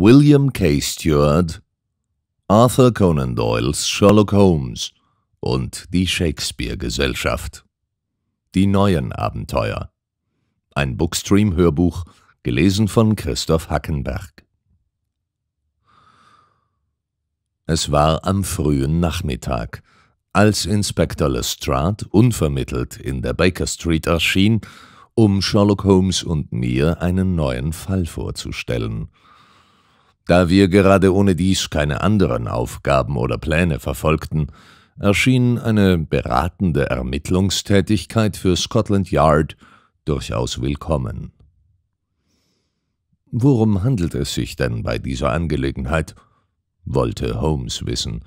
William K. Stewart, Arthur Conan Doyles Sherlock Holmes und die Shakespeare Gesellschaft. Die neuen Abenteuer. Ein Bookstream-Hörbuch, gelesen von Christoph Hackenberg. Es war am frühen Nachmittag, als Inspektor Lestrade unvermittelt in der Baker Street erschien, um Sherlock Holmes und mir einen neuen Fall vorzustellen – da wir gerade ohne dies keine anderen Aufgaben oder Pläne verfolgten, erschien eine beratende Ermittlungstätigkeit für Scotland Yard durchaus willkommen. Worum handelt es sich denn bei dieser Angelegenheit? wollte Holmes wissen,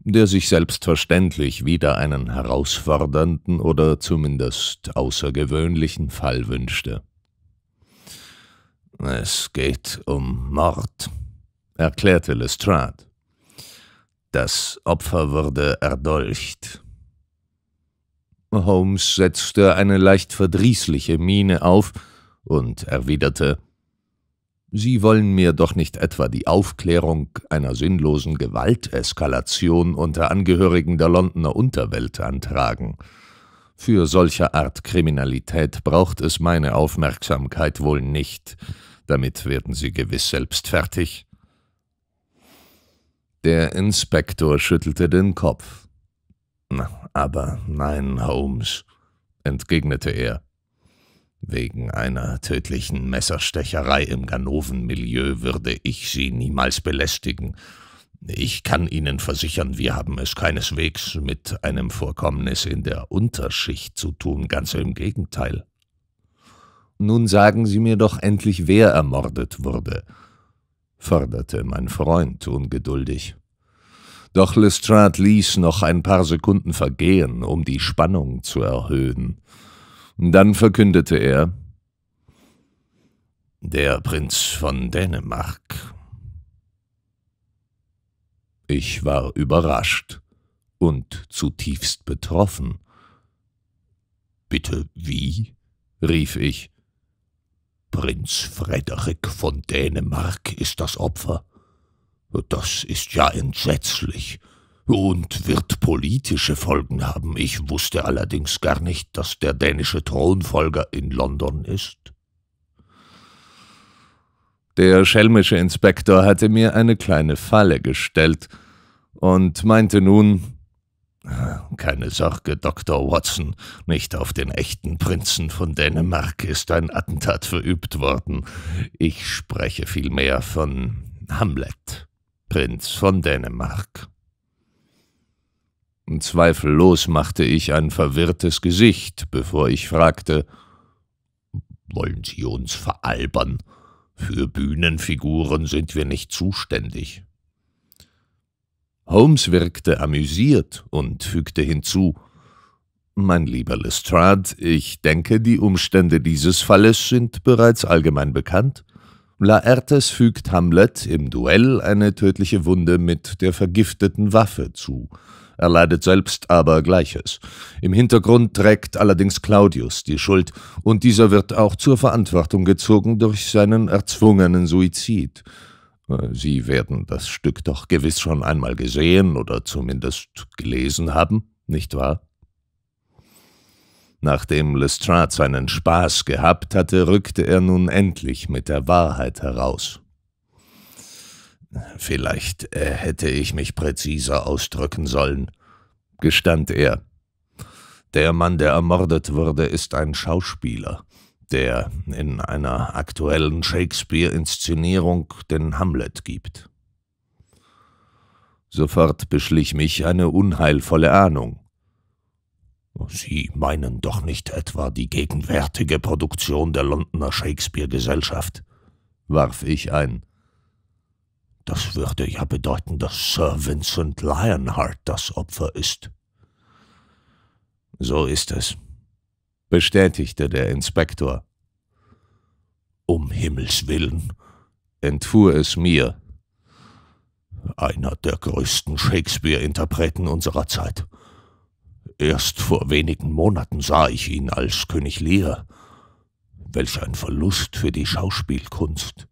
der sich selbstverständlich wieder einen herausfordernden oder zumindest außergewöhnlichen Fall wünschte. Es geht um Mord, erklärte Lestrade. Das Opfer wurde erdolcht. Holmes setzte eine leicht verdrießliche Miene auf und erwiderte Sie wollen mir doch nicht etwa die Aufklärung einer sinnlosen Gewalteskalation unter Angehörigen der Londoner Unterwelt antragen. Für solche Art Kriminalität braucht es meine Aufmerksamkeit wohl nicht. Damit werden Sie gewiss selbst fertig. Der Inspektor schüttelte den Kopf. Aber nein, Holmes, entgegnete er. Wegen einer tödlichen Messerstecherei im Ganovenmilieu würde ich Sie niemals belästigen. Ich kann Ihnen versichern, wir haben es keineswegs mit einem Vorkommnis in der Unterschicht zu tun, ganz im Gegenteil. Nun sagen Sie mir doch endlich, wer ermordet wurde forderte mein Freund ungeduldig. Doch Lestrade ließ noch ein paar Sekunden vergehen, um die Spannung zu erhöhen. Dann verkündete er Der Prinz von Dänemark. Ich war überrascht und zutiefst betroffen. Bitte wie? rief ich. Prinz Frederik von Dänemark ist das Opfer. Das ist ja entsetzlich und wird politische Folgen haben. Ich wusste allerdings gar nicht, dass der dänische Thronfolger in London ist. Der schelmische Inspektor hatte mir eine kleine Falle gestellt und meinte nun, keine Sorge, Dr. Watson, nicht auf den echten Prinzen von Dänemark ist ein Attentat verübt worden. Ich spreche vielmehr von Hamlet, Prinz von Dänemark. Zweifellos machte ich ein verwirrtes Gesicht, bevor ich fragte, »Wollen Sie uns veralbern? Für Bühnenfiguren sind wir nicht zuständig.« Holmes wirkte amüsiert und fügte hinzu, mein lieber Lestrade, ich denke, die Umstände dieses Falles sind bereits allgemein bekannt. Laertes fügt Hamlet im Duell eine tödliche Wunde mit der vergifteten Waffe zu. Er leidet selbst aber Gleiches. Im Hintergrund trägt allerdings Claudius die Schuld, und dieser wird auch zur Verantwortung gezogen durch seinen erzwungenen Suizid. Sie werden das Stück doch gewiss schon einmal gesehen oder zumindest gelesen haben, nicht wahr? Nachdem Lestrade seinen Spaß gehabt hatte, rückte er nun endlich mit der Wahrheit heraus. Vielleicht äh, hätte ich mich präziser ausdrücken sollen, gestand er. Der Mann, der ermordet wurde, ist ein Schauspieler der in einer aktuellen Shakespeare-Inszenierung den Hamlet gibt. Sofort beschlich mich eine unheilvolle Ahnung. Sie meinen doch nicht etwa die gegenwärtige Produktion der Londoner Shakespeare-Gesellschaft? warf ich ein. Das würde ja bedeuten, dass Sir Vincent Lionheart das Opfer ist. So ist es bestätigte der Inspektor. Um Himmels willen, entfuhr es mir. Einer der größten Shakespeare-Interpreten unserer Zeit. Erst vor wenigen Monaten sah ich ihn als König Lear. Welch ein Verlust für die Schauspielkunst.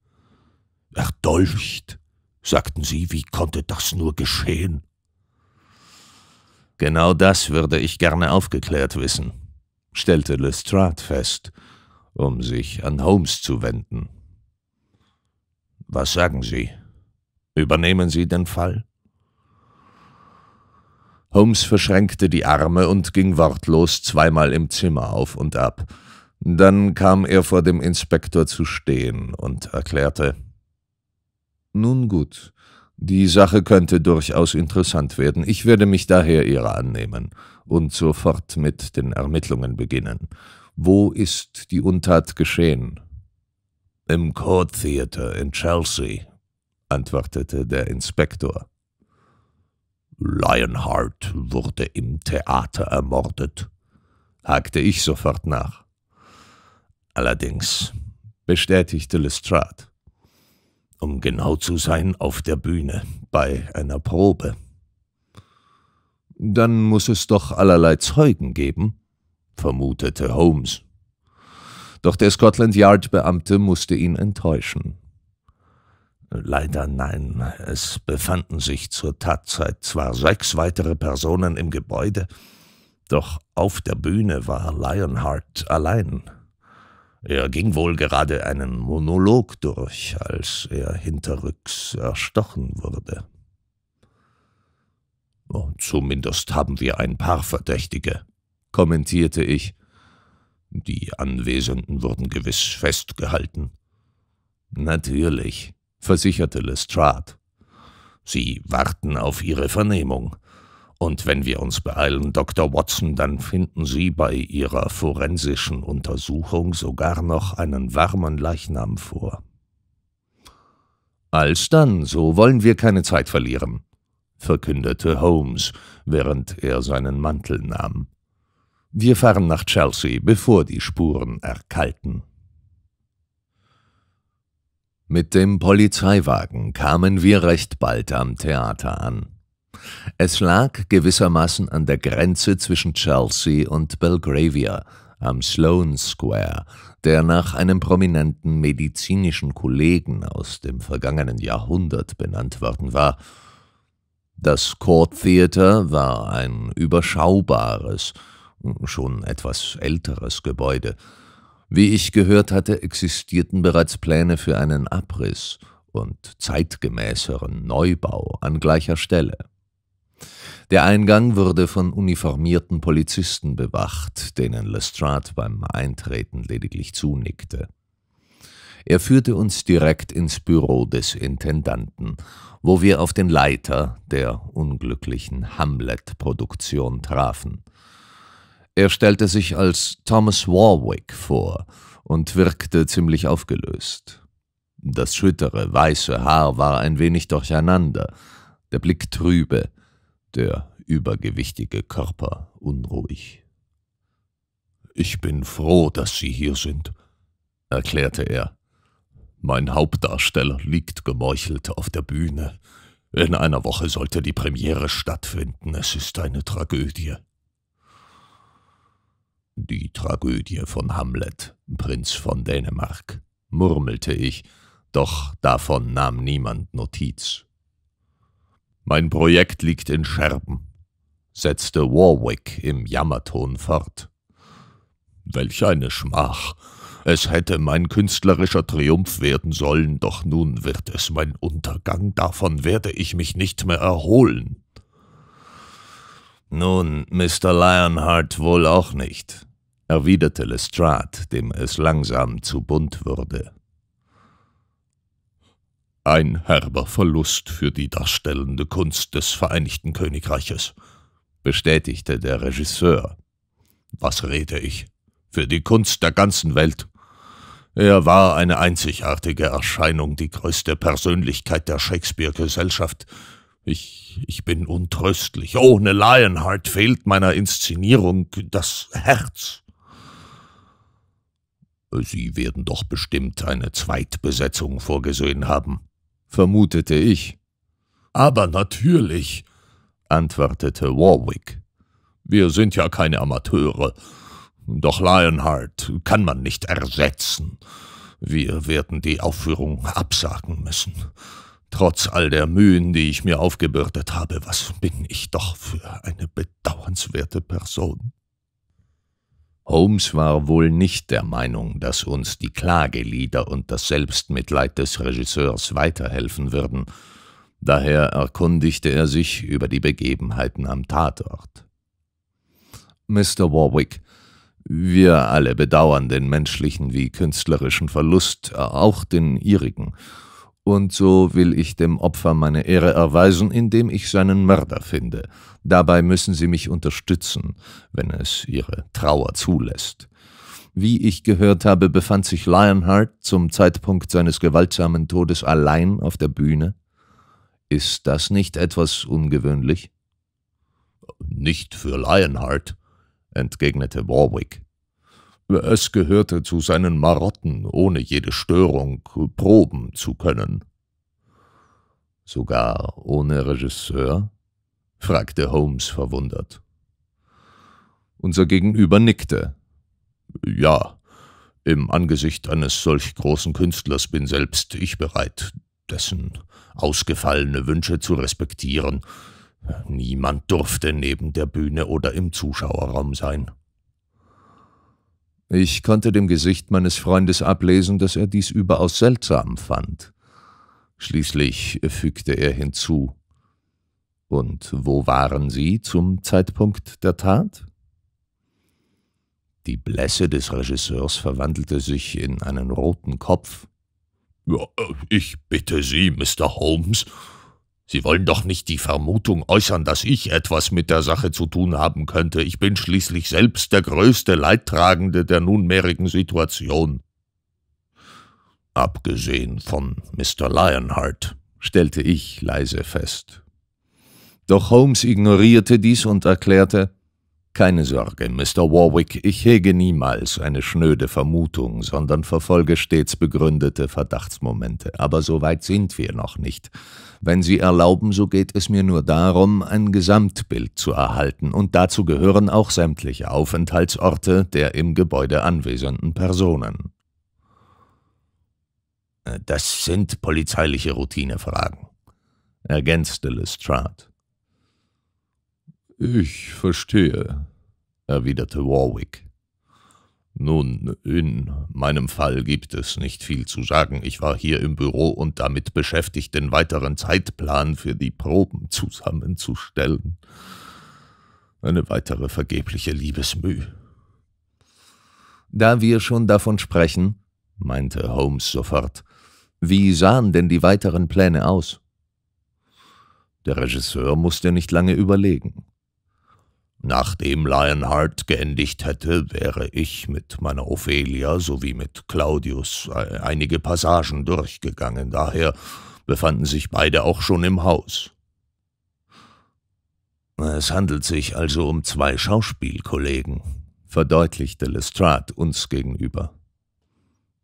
Erdolcht, sagten sie, wie konnte das nur geschehen? Genau das würde ich gerne aufgeklärt wissen, stellte Lestrade fest, um sich an Holmes zu wenden. Was sagen Sie? Übernehmen Sie den Fall? Holmes verschränkte die Arme und ging wortlos zweimal im Zimmer auf und ab. Dann kam er vor dem Inspektor zu stehen und erklärte Nun gut, die Sache könnte durchaus interessant werden, ich werde mich daher Ihrer annehmen und sofort mit den Ermittlungen beginnen. Wo ist die Untat geschehen? Im Court Theater in Chelsea, antwortete der Inspektor. Lionheart wurde im Theater ermordet, hakte ich sofort nach. Allerdings, bestätigte Lestrade, um genau zu sein, auf der Bühne, bei einer Probe. Dann muss es doch allerlei Zeugen geben, vermutete Holmes. Doch der Scotland Yard-Beamte musste ihn enttäuschen. Leider nein, es befanden sich zur Tatzeit zwar sechs weitere Personen im Gebäude, doch auf der Bühne war Lionheart allein. Er ging wohl gerade einen Monolog durch, als er hinterrücks erstochen wurde. Oh, zumindest haben wir ein paar Verdächtige, kommentierte ich. Die Anwesenden wurden gewiss festgehalten. Natürlich, versicherte Lestrade. Sie warten auf Ihre Vernehmung. Und wenn wir uns beeilen, Dr. Watson, dann finden Sie bei Ihrer forensischen Untersuchung sogar noch einen warmen Leichnam vor. Alsdann, so wollen wir keine Zeit verlieren verkündete Holmes, während er seinen Mantel nahm. Wir fahren nach Chelsea, bevor die Spuren erkalten. Mit dem Polizeiwagen kamen wir recht bald am Theater an. Es lag gewissermaßen an der Grenze zwischen Chelsea und Belgravia, am Sloan Square, der nach einem prominenten medizinischen Kollegen aus dem vergangenen Jahrhundert benannt worden war das Court Theater war ein überschaubares, schon etwas älteres Gebäude. Wie ich gehört hatte, existierten bereits Pläne für einen Abriss und zeitgemäßeren Neubau an gleicher Stelle. Der Eingang wurde von uniformierten Polizisten bewacht, denen Lestrade beim Eintreten lediglich zunickte. Er führte uns direkt ins Büro des Intendanten wo wir auf den Leiter der unglücklichen Hamlet-Produktion trafen. Er stellte sich als Thomas Warwick vor und wirkte ziemlich aufgelöst. Das schüttere, weiße Haar war ein wenig durcheinander, der Blick trübe, der übergewichtige Körper unruhig. Ich bin froh, dass Sie hier sind, erklärte er. Mein Hauptdarsteller liegt gemeuchelt auf der Bühne. In einer Woche sollte die Premiere stattfinden. Es ist eine Tragödie. Die Tragödie von Hamlet, Prinz von Dänemark, murmelte ich, doch davon nahm niemand Notiz. Mein Projekt liegt in Scherben, setzte Warwick im Jammerton fort. Welch eine Schmach, es hätte mein künstlerischer Triumph werden sollen, doch nun wird es mein Untergang, davon werde ich mich nicht mehr erholen. Nun, Mr. Lionheart wohl auch nicht, erwiderte Lestrade, dem es langsam zu bunt wurde. Ein herber Verlust für die darstellende Kunst des Vereinigten Königreiches, bestätigte der Regisseur. Was rede ich? Für die Kunst der ganzen Welt. Er war eine einzigartige Erscheinung, die größte Persönlichkeit der Shakespeare-Gesellschaft. Ich, ich bin untröstlich. Ohne Lionheart fehlt meiner Inszenierung das Herz. Sie werden doch bestimmt eine Zweitbesetzung vorgesehen haben, vermutete ich. Aber natürlich, antwortete Warwick. Wir sind ja keine Amateure. Doch Lionheart kann man nicht ersetzen. Wir werden die Aufführung absagen müssen. Trotz all der Mühen, die ich mir aufgebürdet habe, was bin ich doch für eine bedauernswerte Person. Holmes war wohl nicht der Meinung, dass uns die Klagelieder und das Selbstmitleid des Regisseurs weiterhelfen würden, daher erkundigte er sich über die Begebenheiten am Tatort. Mr. Warwick, wir alle bedauern den menschlichen wie künstlerischen Verlust, auch den ihrigen. Und so will ich dem Opfer meine Ehre erweisen, indem ich seinen Mörder finde. Dabei müssen Sie mich unterstützen, wenn es Ihre Trauer zulässt. Wie ich gehört habe, befand sich Lionheart zum Zeitpunkt seines gewaltsamen Todes allein auf der Bühne. Ist das nicht etwas ungewöhnlich? Nicht für Lionheart, entgegnete Warwick. Es gehörte zu seinen Marotten, ohne jede Störung proben zu können. Sogar ohne Regisseur? fragte Holmes verwundert. Unser Gegenüber nickte. Ja, im Angesicht eines solch großen Künstlers bin selbst ich bereit, dessen ausgefallene Wünsche zu respektieren, Niemand durfte neben der Bühne oder im Zuschauerraum sein. Ich konnte dem Gesicht meines Freundes ablesen, dass er dies überaus seltsam fand. Schließlich fügte er hinzu. Und wo waren Sie zum Zeitpunkt der Tat? Die Blässe des Regisseurs verwandelte sich in einen roten Kopf. Äh, ich bitte Sie, Mr. Holmes, Sie wollen doch nicht die Vermutung äußern, dass ich etwas mit der Sache zu tun haben könnte. Ich bin schließlich selbst der größte Leidtragende der nunmehrigen Situation. Abgesehen von Mr. Lionheart, stellte ich leise fest. Doch Holmes ignorierte dies und erklärte, keine Sorge, Mr. Warwick, ich hege niemals eine schnöde Vermutung, sondern verfolge stets begründete Verdachtsmomente. Aber so weit sind wir noch nicht. Wenn Sie erlauben, so geht es mir nur darum, ein Gesamtbild zu erhalten, und dazu gehören auch sämtliche Aufenthaltsorte der im Gebäude anwesenden Personen. Äh, das sind polizeiliche Routinefragen, ergänzte Lestrade. Ich verstehe, erwiderte Warwick. Nun, in meinem Fall gibt es nicht viel zu sagen. Ich war hier im Büro und damit beschäftigt, den weiteren Zeitplan für die Proben zusammenzustellen. Eine weitere vergebliche Liebesmüh. Da wir schon davon sprechen, meinte Holmes sofort, wie sahen denn die weiteren Pläne aus? Der Regisseur musste nicht lange überlegen. Nachdem Lionheart geendigt hätte, wäre ich mit meiner Ophelia sowie mit Claudius äh, einige Passagen durchgegangen, daher befanden sich beide auch schon im Haus. Es handelt sich also um zwei Schauspielkollegen, verdeutlichte Lestrade uns gegenüber.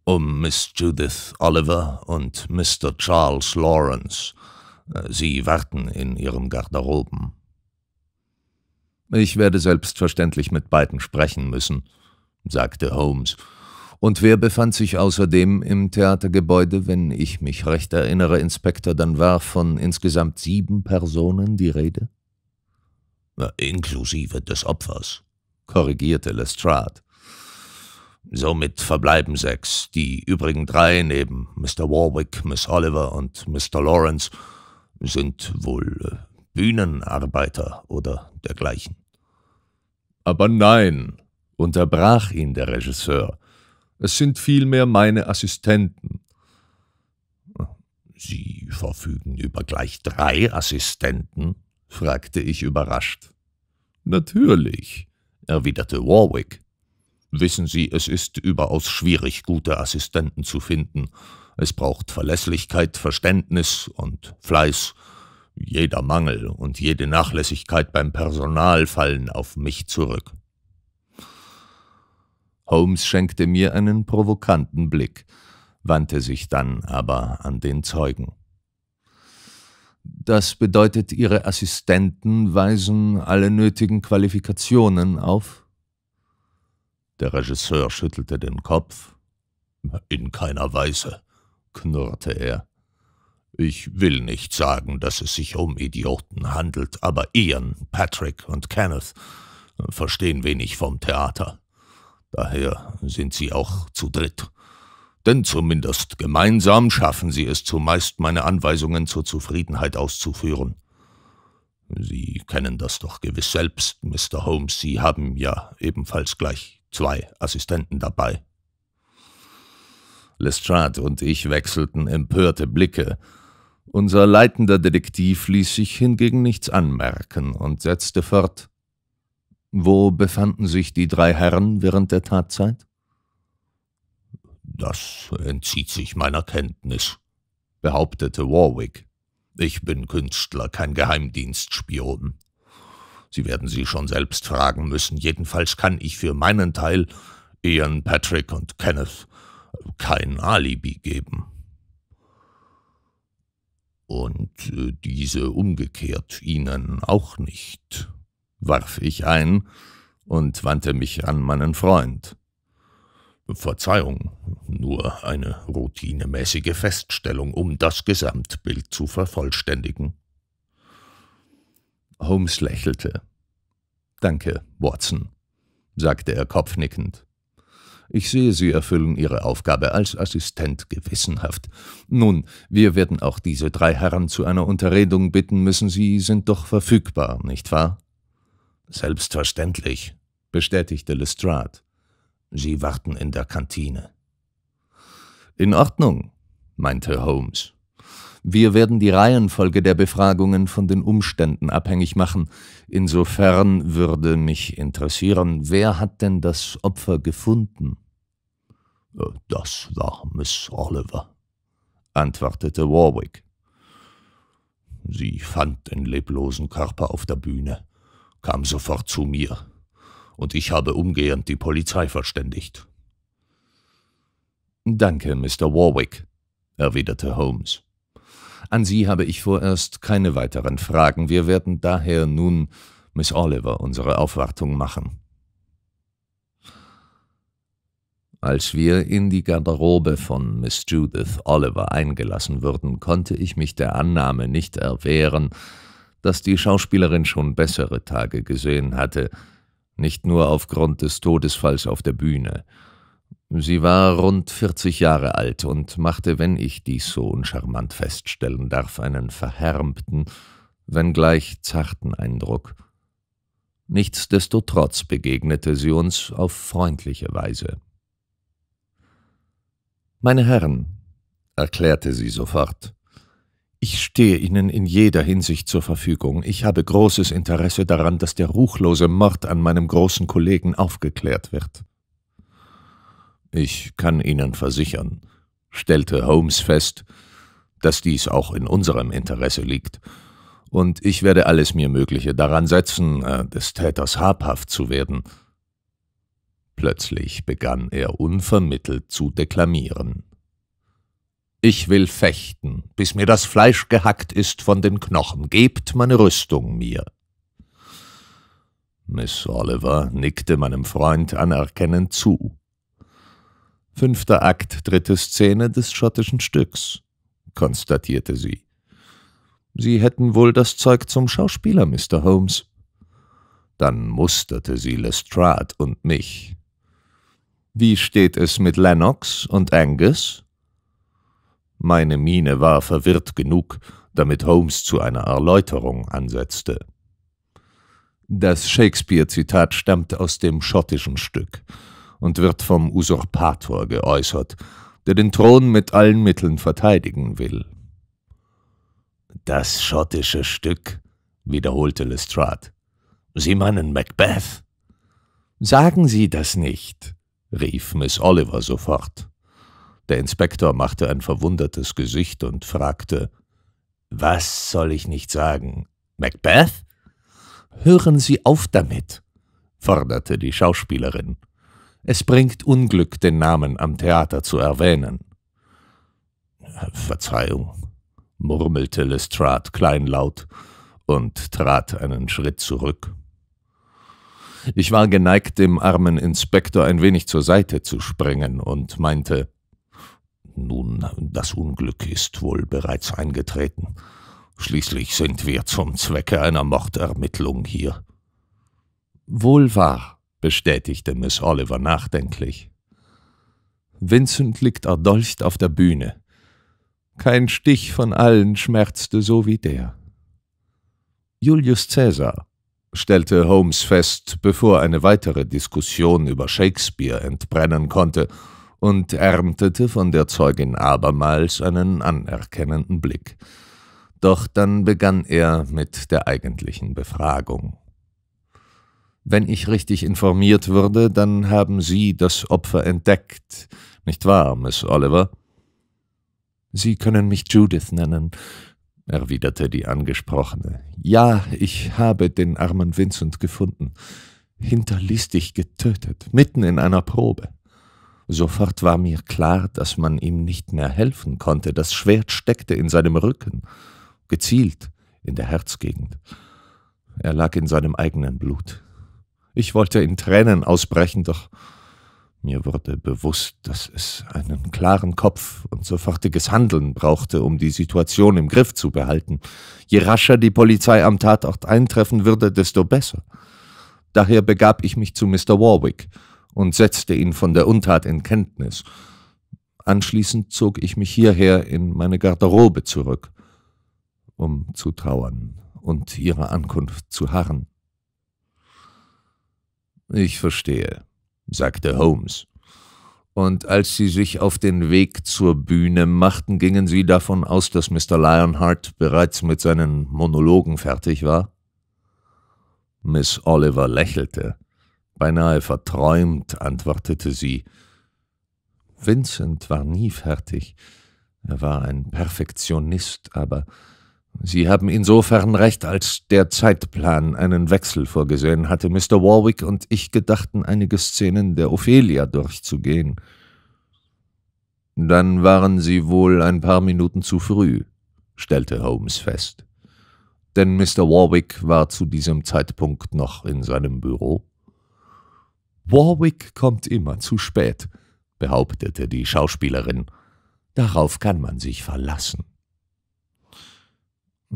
Um Miss Judith Oliver und Mr. Charles Lawrence. Äh, sie warten in ihrem Garderoben. Ich werde selbstverständlich mit beiden sprechen müssen, sagte Holmes. Und wer befand sich außerdem im Theatergebäude, wenn ich mich recht erinnere, Inspektor, dann war von insgesamt sieben Personen die Rede? Na, inklusive des Opfers, korrigierte Lestrade. Somit verbleiben sechs, die übrigen drei neben Mr. Warwick, Miss Oliver und Mr. Lawrence sind wohl äh, Bühnenarbeiter oder dergleichen. Aber nein, unterbrach ihn der Regisseur. Es sind vielmehr meine Assistenten. Sie verfügen über gleich drei Assistenten? fragte ich überrascht. Natürlich, erwiderte Warwick. Wissen Sie, es ist überaus schwierig, gute Assistenten zu finden. Es braucht Verlässlichkeit, Verständnis und Fleiß, jeder Mangel und jede Nachlässigkeit beim Personal fallen auf mich zurück. Holmes schenkte mir einen provokanten Blick, wandte sich dann aber an den Zeugen. Das bedeutet, Ihre Assistenten weisen alle nötigen Qualifikationen auf? Der Regisseur schüttelte den Kopf. In keiner Weise, knurrte er. Ich will nicht sagen, dass es sich um Idioten handelt, aber Ian, Patrick und Kenneth verstehen wenig vom Theater. Daher sind sie auch zu dritt. Denn zumindest gemeinsam schaffen sie es zumeist, meine Anweisungen zur Zufriedenheit auszuführen. Sie kennen das doch gewiss selbst, Mr. Holmes. Sie haben ja ebenfalls gleich zwei Assistenten dabei. Lestrade und ich wechselten empörte Blicke, unser leitender Detektiv ließ sich hingegen nichts anmerken und setzte fort. Wo befanden sich die drei Herren während der Tatzeit? Das entzieht sich meiner Kenntnis, behauptete Warwick. Ich bin Künstler, kein Geheimdienstspion. Sie werden sie schon selbst fragen müssen, jedenfalls kann ich für meinen Teil Ian, Patrick und Kenneth kein Alibi geben. Und äh, diese umgekehrt Ihnen auch nicht, warf ich ein und wandte mich an meinen Freund. Verzeihung, nur eine routinemäßige Feststellung, um das Gesamtbild zu vervollständigen. Holmes lächelte. Danke, Watson, sagte er kopfnickend. Ich sehe, Sie erfüllen Ihre Aufgabe als Assistent gewissenhaft. Nun, wir werden auch diese drei Herren zu einer Unterredung bitten müssen. Sie sind doch verfügbar, nicht wahr? Selbstverständlich, bestätigte Lestrade. Sie warten in der Kantine. In Ordnung, meinte Holmes. Wir werden die Reihenfolge der Befragungen von den Umständen abhängig machen. Insofern würde mich interessieren, wer hat denn das Opfer gefunden? Äh, das war Miss Oliver, antwortete Warwick. Sie fand den leblosen Körper auf der Bühne, kam sofort zu mir, und ich habe umgehend die Polizei verständigt. Danke, Mr. Warwick, erwiderte Holmes. An Sie habe ich vorerst keine weiteren Fragen. Wir werden daher nun Miss Oliver unsere Aufwartung machen. Als wir in die Garderobe von Miss Judith Oliver eingelassen wurden, konnte ich mich der Annahme nicht erwehren, dass die Schauspielerin schon bessere Tage gesehen hatte, nicht nur aufgrund des Todesfalls auf der Bühne. Sie war rund 40 Jahre alt und machte, wenn ich dies so uncharmant feststellen darf, einen verhärmten, wenngleich zarten Eindruck. Nichtsdestotrotz begegnete sie uns auf freundliche Weise. Meine Herren, erklärte sie sofort, ich stehe Ihnen in jeder Hinsicht zur Verfügung. Ich habe großes Interesse daran, dass der ruchlose Mord an meinem großen Kollegen aufgeklärt wird. Ich kann Ihnen versichern, stellte Holmes fest, dass dies auch in unserem Interesse liegt. Und ich werde alles mir Mögliche daran setzen, äh, des Täters habhaft zu werden. Plötzlich begann er unvermittelt zu deklamieren. Ich will fechten, bis mir das Fleisch gehackt ist von den Knochen. Gebt meine Rüstung mir. Miss Oliver nickte meinem Freund anerkennend zu. Fünfter Akt, dritte Szene des schottischen Stücks, konstatierte sie. Sie hätten wohl das Zeug zum Schauspieler, Mr. Holmes. Dann musterte sie Lestrade und mich. Wie steht es mit Lennox und Angus? Meine Miene war verwirrt genug, damit Holmes zu einer Erläuterung ansetzte. Das Shakespeare-Zitat stammt aus dem schottischen Stück und wird vom Usurpator geäußert, der den Thron mit allen Mitteln verteidigen will. Das schottische Stück, wiederholte Lestrade. Sie meinen Macbeth? Sagen Sie das nicht, rief Miss Oliver sofort. Der Inspektor machte ein verwundertes Gesicht und fragte Was soll ich nicht sagen? Macbeth? Hören Sie auf damit, forderte die Schauspielerin. Es bringt Unglück, den Namen am Theater zu erwähnen. Verzeihung, murmelte Lestrade kleinlaut und trat einen Schritt zurück. Ich war geneigt, dem armen Inspektor ein wenig zur Seite zu springen und meinte, nun, das Unglück ist wohl bereits eingetreten. Schließlich sind wir zum Zwecke einer Mordermittlung hier. Wohl wahr, bestätigte Miss Oliver nachdenklich. Vincent liegt erdolcht auf der Bühne. Kein Stich von allen schmerzte so wie der. Julius Cäsar, stellte Holmes fest, bevor eine weitere Diskussion über Shakespeare entbrennen konnte, und erntete von der Zeugin abermals einen anerkennenden Blick. Doch dann begann er mit der eigentlichen Befragung. Wenn ich richtig informiert wurde, dann haben Sie das Opfer entdeckt. Nicht wahr, Miss Oliver? Sie können mich Judith nennen, erwiderte die Angesprochene. Ja, ich habe den armen Vincent gefunden. Hinterlistig getötet, mitten in einer Probe. Sofort war mir klar, dass man ihm nicht mehr helfen konnte. Das Schwert steckte in seinem Rücken, gezielt in der Herzgegend. Er lag in seinem eigenen Blut. Ich wollte in Tränen ausbrechen, doch mir wurde bewusst, dass es einen klaren Kopf und sofortiges Handeln brauchte, um die Situation im Griff zu behalten. Je rascher die Polizei am Tatort eintreffen würde, desto besser. Daher begab ich mich zu Mr. Warwick und setzte ihn von der Untat in Kenntnis. Anschließend zog ich mich hierher in meine Garderobe zurück, um zu trauern und ihrer Ankunft zu harren. Ich verstehe, sagte Holmes. Und als sie sich auf den Weg zur Bühne machten, gingen sie davon aus, dass Mr. Lionheart bereits mit seinen Monologen fertig war? Miss Oliver lächelte. Beinahe verträumt antwortete sie. Vincent war nie fertig. Er war ein Perfektionist, aber Sie haben insofern recht, als der Zeitplan einen Wechsel vorgesehen hatte. Mr. Warwick und ich gedachten, einige Szenen der Ophelia durchzugehen. Dann waren Sie wohl ein paar Minuten zu früh, stellte Holmes fest. Denn Mr. Warwick war zu diesem Zeitpunkt noch in seinem Büro. Warwick kommt immer zu spät, behauptete die Schauspielerin. Darauf kann man sich verlassen.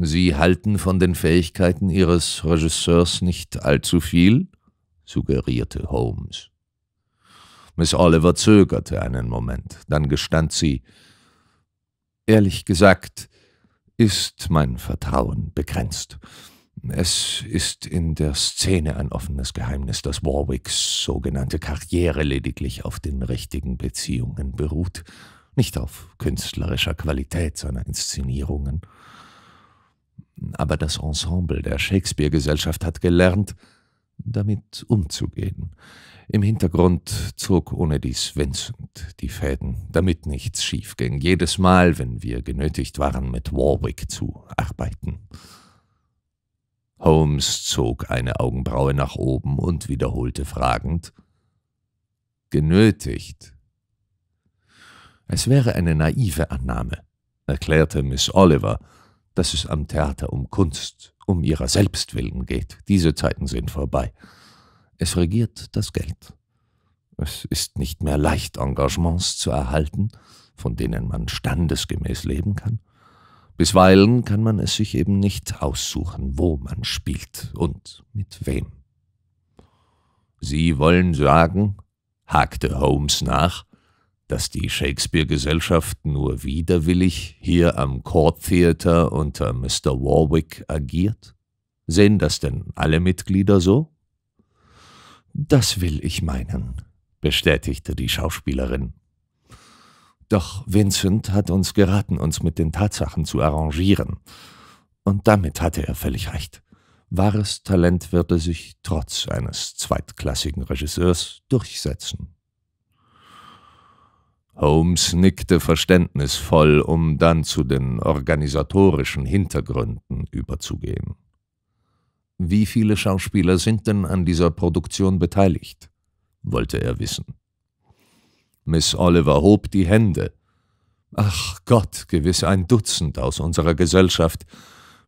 Sie halten von den Fähigkeiten Ihres Regisseurs nicht allzu viel? suggerierte Holmes. Miss Oliver zögerte einen Moment, dann gestand sie Ehrlich gesagt, ist mein Vertrauen begrenzt. Es ist in der Szene ein offenes Geheimnis, dass Warwicks sogenannte Karriere lediglich auf den richtigen Beziehungen beruht, nicht auf künstlerischer Qualität seiner Inszenierungen aber das Ensemble der Shakespeare-Gesellschaft hat gelernt, damit umzugehen. Im Hintergrund zog ohne dies Vincent die Fäden, damit nichts schiefging, jedes Mal, wenn wir genötigt waren, mit Warwick zu arbeiten. Holmes zog eine Augenbraue nach oben und wiederholte fragend Genötigt. Es wäre eine naive Annahme, erklärte Miss Oliver, dass es am Theater um Kunst, um ihrer selbst willen geht. Diese Zeiten sind vorbei. Es regiert das Geld. Es ist nicht mehr leicht, Engagements zu erhalten, von denen man standesgemäß leben kann. Bisweilen kann man es sich eben nicht aussuchen, wo man spielt und mit wem. Sie wollen sagen, hakte Holmes nach, dass die Shakespeare-Gesellschaft nur widerwillig hier am Court Theater unter Mr. Warwick agiert? Sehen das denn alle Mitglieder so? Das will ich meinen, bestätigte die Schauspielerin. Doch Vincent hat uns geraten, uns mit den Tatsachen zu arrangieren. Und damit hatte er völlig recht. Wahres Talent würde sich trotz eines zweitklassigen Regisseurs durchsetzen. Holmes nickte verständnisvoll, um dann zu den organisatorischen Hintergründen überzugehen. Wie viele Schauspieler sind denn an dieser Produktion beteiligt? wollte er wissen. Miss Oliver hob die Hände. Ach Gott, gewiss ein Dutzend aus unserer Gesellschaft,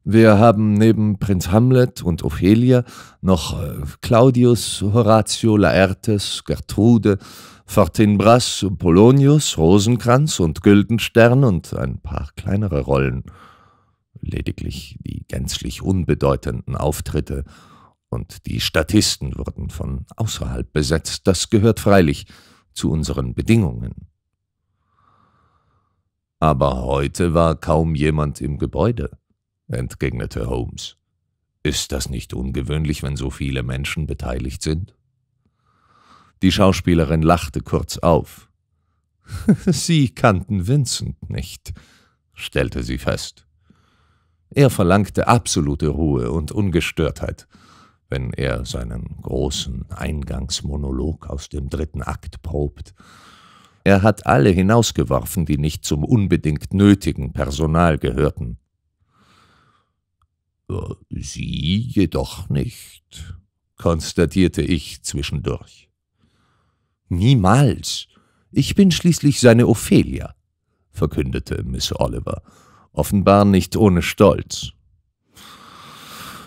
wir haben neben Prinz Hamlet und Ophelia noch äh, Claudius, Horatio, Laertes, Gertrude, Fortinbras, Polonius, Rosenkranz und Güldenstern und ein paar kleinere Rollen. Lediglich die gänzlich unbedeutenden Auftritte und die Statisten wurden von außerhalb besetzt. Das gehört freilich zu unseren Bedingungen. Aber heute war kaum jemand im Gebäude entgegnete Holmes. Ist das nicht ungewöhnlich, wenn so viele Menschen beteiligt sind? Die Schauspielerin lachte kurz auf. Sie kannten Vincent nicht, stellte sie fest. Er verlangte absolute Ruhe und Ungestörtheit, wenn er seinen großen Eingangsmonolog aus dem dritten Akt probt. Er hat alle hinausgeworfen, die nicht zum unbedingt nötigen Personal gehörten. Sie jedoch nicht, konstatierte ich zwischendurch. Niemals. Ich bin schließlich seine Ophelia, verkündete Miss Oliver, offenbar nicht ohne Stolz.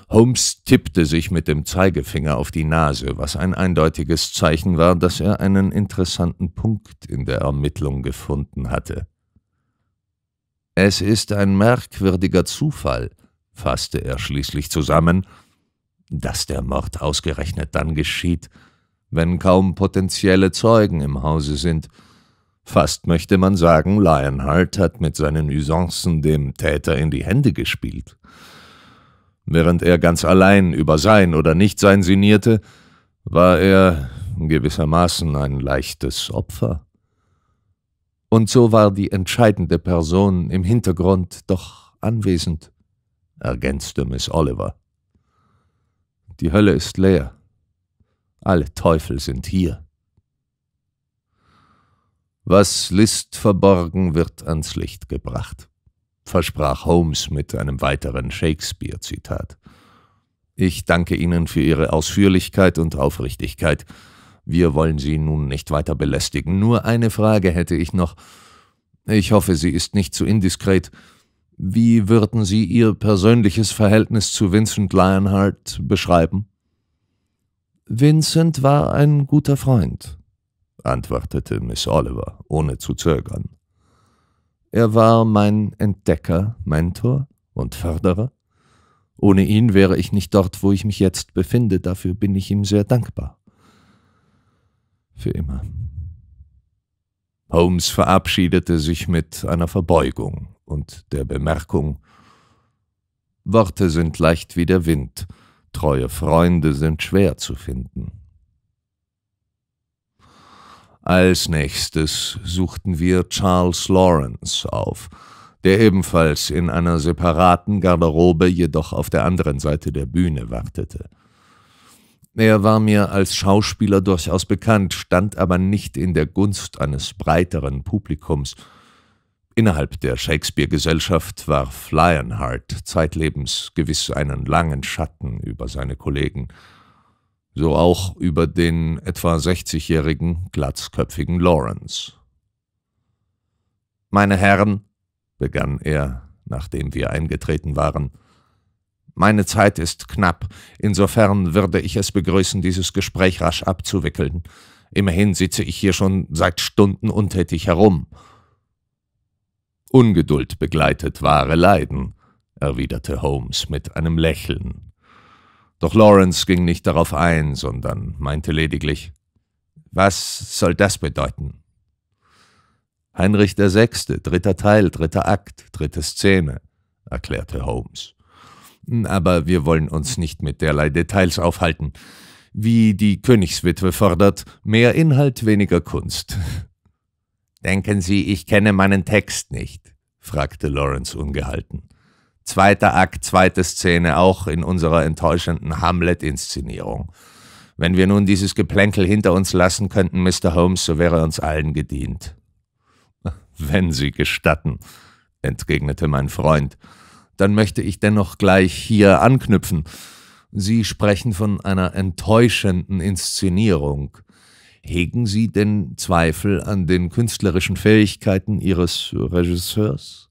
Holmes tippte sich mit dem Zeigefinger auf die Nase, was ein eindeutiges Zeichen war, dass er einen interessanten Punkt in der Ermittlung gefunden hatte. Es ist ein merkwürdiger Zufall, fasste er schließlich zusammen, dass der Mord ausgerechnet dann geschieht, wenn kaum potenzielle Zeugen im Hause sind. Fast möchte man sagen, Lionheart hat mit seinen Usancen dem Täter in die Hände gespielt. Während er ganz allein über sein oder nicht sein sinnierte, war er gewissermaßen ein leichtes Opfer. Und so war die entscheidende Person im Hintergrund doch anwesend ergänzte Miss Oliver. Die Hölle ist leer. Alle Teufel sind hier. Was List verborgen, wird ans Licht gebracht, versprach Holmes mit einem weiteren Shakespeare-Zitat. Ich danke Ihnen für Ihre Ausführlichkeit und Aufrichtigkeit. Wir wollen Sie nun nicht weiter belästigen. Nur eine Frage hätte ich noch. Ich hoffe, sie ist nicht zu indiskret. Wie würden Sie Ihr persönliches Verhältnis zu Vincent Lionheart beschreiben? Vincent war ein guter Freund, antwortete Miss Oliver, ohne zu zögern. Er war mein Entdecker, Mentor und Förderer. Ohne ihn wäre ich nicht dort, wo ich mich jetzt befinde, dafür bin ich ihm sehr dankbar. Für immer. Holmes verabschiedete sich mit einer Verbeugung und der Bemerkung Worte sind leicht wie der Wind, treue Freunde sind schwer zu finden. Als nächstes suchten wir Charles Lawrence auf, der ebenfalls in einer separaten Garderobe, jedoch auf der anderen Seite der Bühne wartete. Er war mir als Schauspieler durchaus bekannt, stand aber nicht in der Gunst eines breiteren Publikums, Innerhalb der Shakespeare-Gesellschaft warf Lionheart zeitlebens gewiss einen langen Schatten über seine Kollegen, so auch über den etwa 60-jährigen, glatzköpfigen Lawrence. Meine Herren, begann er, nachdem wir eingetreten waren, meine Zeit ist knapp, insofern würde ich es begrüßen, dieses Gespräch rasch abzuwickeln. Immerhin sitze ich hier schon seit Stunden untätig herum. Ungeduld begleitet wahre Leiden, erwiderte Holmes mit einem Lächeln. Doch Lawrence ging nicht darauf ein, sondern meinte lediglich Was soll das bedeuten? Heinrich VI., dritter Teil, dritter Akt, dritte Szene, erklärte Holmes. Aber wir wollen uns nicht mit derlei Details aufhalten. Wie die Königswitwe fordert, mehr Inhalt, weniger Kunst. Denken Sie, ich kenne meinen Text nicht? fragte Lawrence ungehalten. Zweiter Akt, zweite Szene, auch in unserer enttäuschenden Hamlet-Inszenierung. Wenn wir nun dieses Geplänkel hinter uns lassen könnten, Mr. Holmes, so wäre uns allen gedient. Wenn Sie gestatten, entgegnete mein Freund, dann möchte ich dennoch gleich hier anknüpfen. Sie sprechen von einer enttäuschenden Inszenierung. Hegen Sie denn Zweifel an den künstlerischen Fähigkeiten Ihres Regisseurs?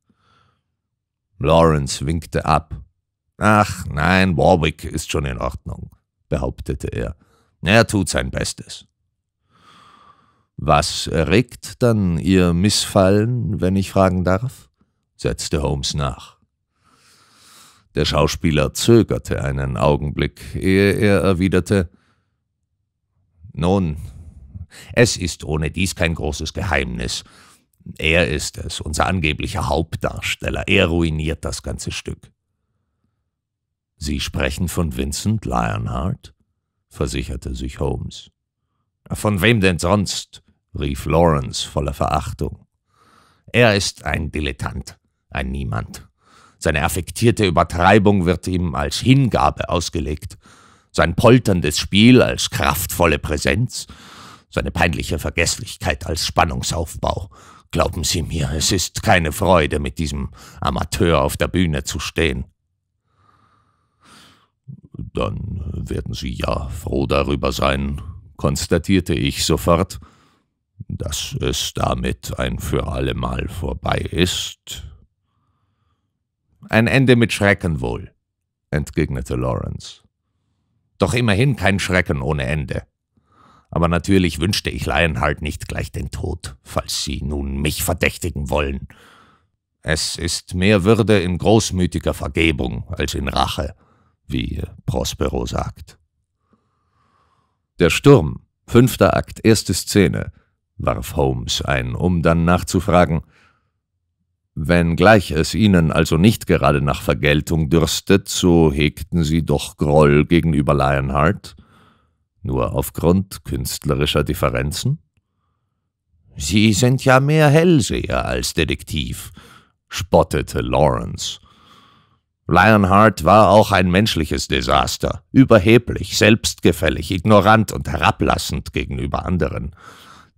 Lawrence winkte ab. Ach nein, Warwick ist schon in Ordnung, behauptete er. Er tut sein Bestes. Was erregt dann Ihr Missfallen, wenn ich fragen darf? setzte Holmes nach. Der Schauspieler zögerte einen Augenblick, ehe er erwiderte Nun, es ist ohne dies kein großes Geheimnis. Er ist es, unser angeblicher Hauptdarsteller. Er ruiniert das ganze Stück. Sie sprechen von Vincent Lionheart? versicherte sich Holmes. Von wem denn sonst? rief Lawrence voller Verachtung. Er ist ein Dilettant, ein Niemand. Seine affektierte Übertreibung wird ihm als Hingabe ausgelegt, sein polterndes Spiel als kraftvolle Präsenz, seine peinliche Vergesslichkeit als Spannungsaufbau. Glauben Sie mir, es ist keine Freude, mit diesem Amateur auf der Bühne zu stehen. Dann werden Sie ja froh darüber sein, konstatierte ich sofort, dass es damit ein für allemal vorbei ist. Ein Ende mit Schrecken wohl, entgegnete Lawrence. Doch immerhin kein Schrecken ohne Ende aber natürlich wünschte ich Lionheart nicht gleich den Tod, falls sie nun mich verdächtigen wollen. Es ist mehr Würde in großmütiger Vergebung als in Rache, wie Prospero sagt. Der Sturm, fünfter Akt, erste Szene, warf Holmes ein, um dann nachzufragen, Wenngleich es ihnen also nicht gerade nach Vergeltung dürstet, so hegten sie doch Groll gegenüber Lionheart – nur aufgrund künstlerischer Differenzen? Sie sind ja mehr Hellseher als Detektiv, spottete Lawrence. Lionheart war auch ein menschliches Desaster, überheblich, selbstgefällig, ignorant und herablassend gegenüber anderen.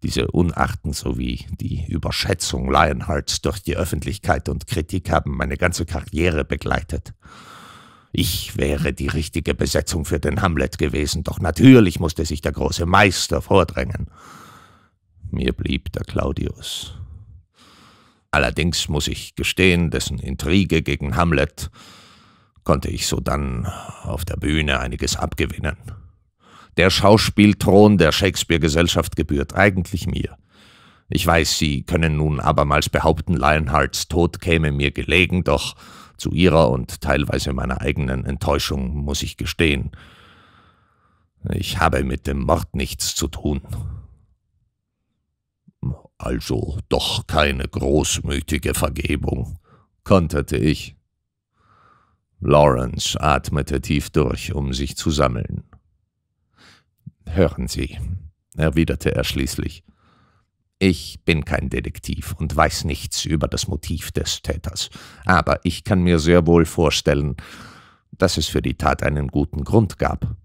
Diese Unachten sowie die Überschätzung Lionhearts durch die Öffentlichkeit und Kritik haben meine ganze Karriere begleitet. Ich wäre die richtige Besetzung für den Hamlet gewesen, doch natürlich musste sich der große Meister vordrängen. Mir blieb der Claudius. Allerdings muss ich gestehen, dessen Intrige gegen Hamlet konnte ich sodann auf der Bühne einiges abgewinnen. Der Schauspielthron der Shakespeare-Gesellschaft gebührt eigentlich mir. Ich weiß, Sie können nun abermals behaupten, Lionhearts Tod käme mir gelegen, doch zu ihrer und teilweise meiner eigenen Enttäuschung muss ich gestehen. Ich habe mit dem Mord nichts zu tun. Also doch keine großmütige Vergebung, konterte ich. Lawrence atmete tief durch, um sich zu sammeln. Hören Sie, erwiderte er schließlich, ich bin kein Detektiv und weiß nichts über das Motiv des Täters, aber ich kann mir sehr wohl vorstellen, dass es für die Tat einen guten Grund gab.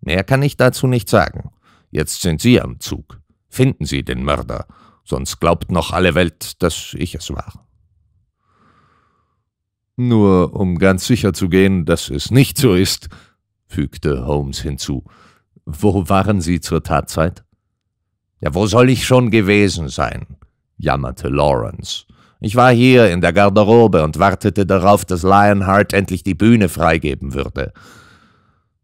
Mehr kann ich dazu nicht sagen. Jetzt sind Sie am Zug. Finden Sie den Mörder, sonst glaubt noch alle Welt, dass ich es war. Nur um ganz sicher zu gehen, dass es nicht so ist, fügte Holmes hinzu. Wo waren Sie zur Tatzeit? Ja, wo soll ich schon gewesen sein? jammerte Lawrence. Ich war hier in der Garderobe und wartete darauf, dass Lionheart endlich die Bühne freigeben würde.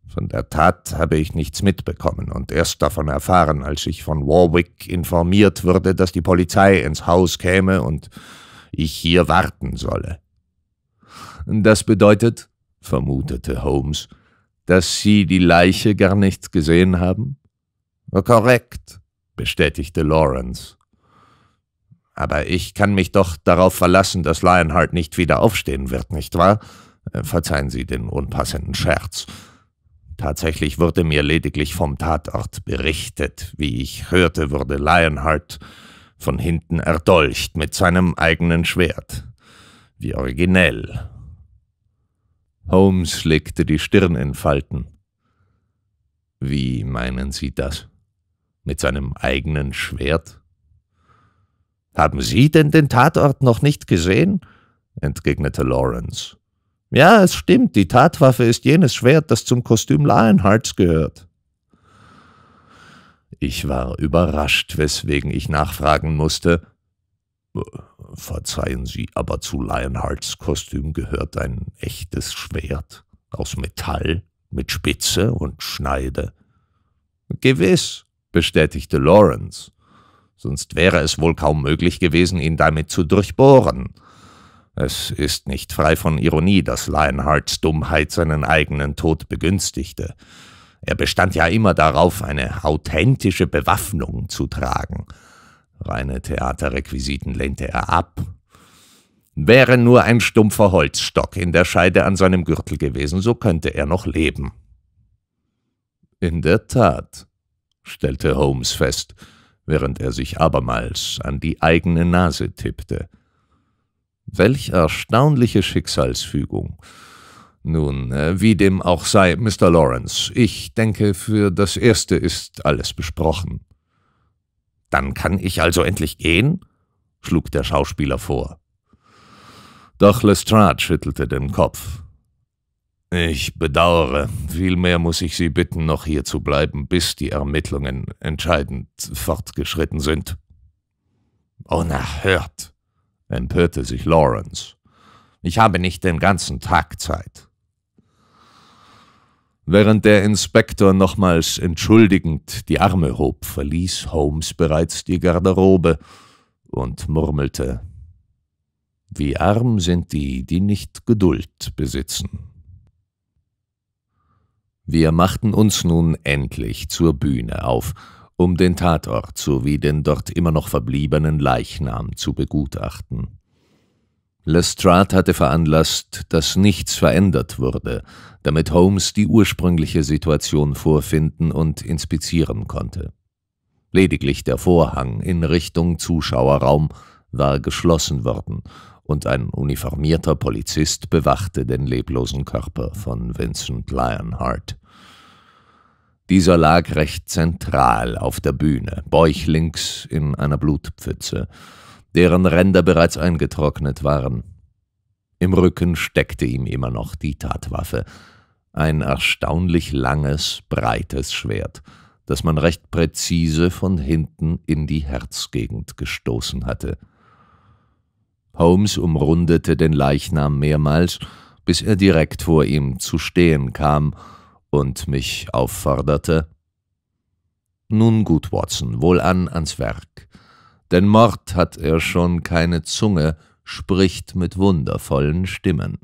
Von der Tat habe ich nichts mitbekommen und erst davon erfahren, als ich von Warwick informiert wurde, dass die Polizei ins Haus käme und ich hier warten solle. Das bedeutet, vermutete Holmes, dass Sie die Leiche gar nicht gesehen haben? Korrekt bestätigte Lawrence. Aber ich kann mich doch darauf verlassen, dass Lionheart nicht wieder aufstehen wird, nicht wahr? Äh, verzeihen Sie den unpassenden Scherz. Tatsächlich wurde mir lediglich vom Tatort berichtet. Wie ich hörte, wurde Lionheart von hinten erdolcht mit seinem eigenen Schwert. Wie originell. Holmes legte die Stirn in Falten. Wie meinen Sie das? mit seinem eigenen Schwert. Haben Sie denn den Tatort noch nicht gesehen? entgegnete Lawrence. Ja, es stimmt, die Tatwaffe ist jenes Schwert, das zum Kostüm Lionhearts gehört. Ich war überrascht, weswegen ich nachfragen musste. Verzeihen Sie, aber zu Lionhearts Kostüm gehört ein echtes Schwert aus Metall mit Spitze und Schneide. Gewiss, bestätigte Lawrence. Sonst wäre es wohl kaum möglich gewesen, ihn damit zu durchbohren. Es ist nicht frei von Ironie, dass Lionhearts Dummheit seinen eigenen Tod begünstigte. Er bestand ja immer darauf, eine authentische Bewaffnung zu tragen. Reine Theaterrequisiten lehnte er ab. Wäre nur ein stumpfer Holzstock in der Scheide an seinem Gürtel gewesen, so könnte er noch leben. In der Tat, stellte Holmes fest, während er sich abermals an die eigene Nase tippte. Welch erstaunliche Schicksalsfügung. Nun, äh, wie dem auch sei, Mr. Lawrence, ich denke, für das Erste ist alles besprochen. Dann kann ich also endlich gehen? schlug der Schauspieler vor. Doch Lestrade schüttelte den Kopf. Ich bedauere. Vielmehr muss ich Sie bitten, noch hier zu bleiben, bis die Ermittlungen entscheidend fortgeschritten sind. Unerhört, oh, empörte sich Lawrence. Ich habe nicht den ganzen Tag Zeit. Während der Inspektor nochmals entschuldigend die Arme hob, verließ Holmes bereits die Garderobe und murmelte Wie arm sind die, die nicht Geduld besitzen. Wir machten uns nun endlich zur Bühne auf, um den Tatort sowie den dort immer noch verbliebenen Leichnam zu begutachten. Lestrade hatte veranlasst, dass nichts verändert wurde, damit Holmes die ursprüngliche Situation vorfinden und inspizieren konnte. Lediglich der Vorhang in Richtung Zuschauerraum war geschlossen worden und ein uniformierter Polizist bewachte den leblosen Körper von Vincent Lionheart. Dieser lag recht zentral auf der Bühne, bäuchlings in einer Blutpfütze, deren Ränder bereits eingetrocknet waren. Im Rücken steckte ihm immer noch die Tatwaffe, ein erstaunlich langes, breites Schwert, das man recht präzise von hinten in die Herzgegend gestoßen hatte – Holmes umrundete den Leichnam mehrmals, bis er direkt vor ihm zu stehen kam und mich aufforderte. Nun gut, Watson, wohlan ans Werk. Denn Mord hat er schon keine Zunge, spricht mit wundervollen Stimmen.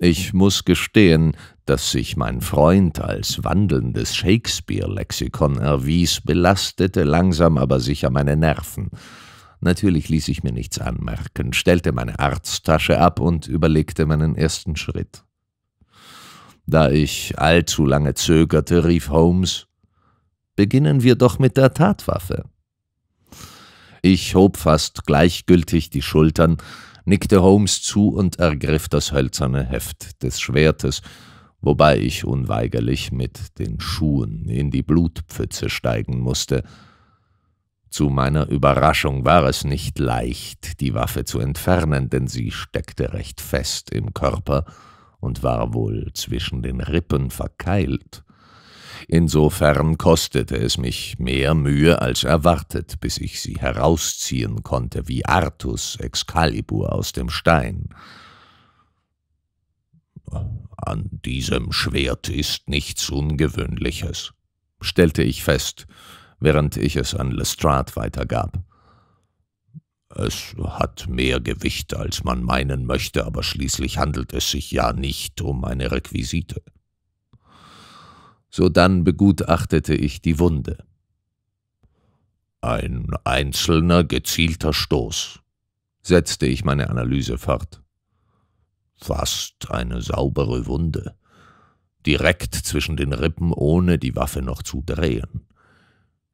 Ich muss gestehen, dass sich mein Freund als wandelndes Shakespeare-Lexikon erwies, belastete langsam aber sicher meine Nerven. Natürlich ließ ich mir nichts anmerken, stellte meine Arzttasche ab und überlegte meinen ersten Schritt. Da ich allzu lange zögerte, rief Holmes, beginnen wir doch mit der Tatwaffe. Ich hob fast gleichgültig die Schultern, nickte Holmes zu und ergriff das hölzerne Heft des Schwertes, wobei ich unweigerlich mit den Schuhen in die Blutpfütze steigen musste, zu meiner Überraschung war es nicht leicht, die Waffe zu entfernen, denn sie steckte recht fest im Körper und war wohl zwischen den Rippen verkeilt. Insofern kostete es mich mehr Mühe als erwartet, bis ich sie herausziehen konnte wie Artus Excalibur aus dem Stein. An diesem Schwert ist nichts Ungewöhnliches, stellte ich fest, während ich es an Lestrade weitergab. Es hat mehr Gewicht, als man meinen möchte, aber schließlich handelt es sich ja nicht um eine Requisite. Sodann begutachtete ich die Wunde. Ein einzelner, gezielter Stoß, setzte ich meine Analyse fort. Fast eine saubere Wunde, direkt zwischen den Rippen, ohne die Waffe noch zu drehen.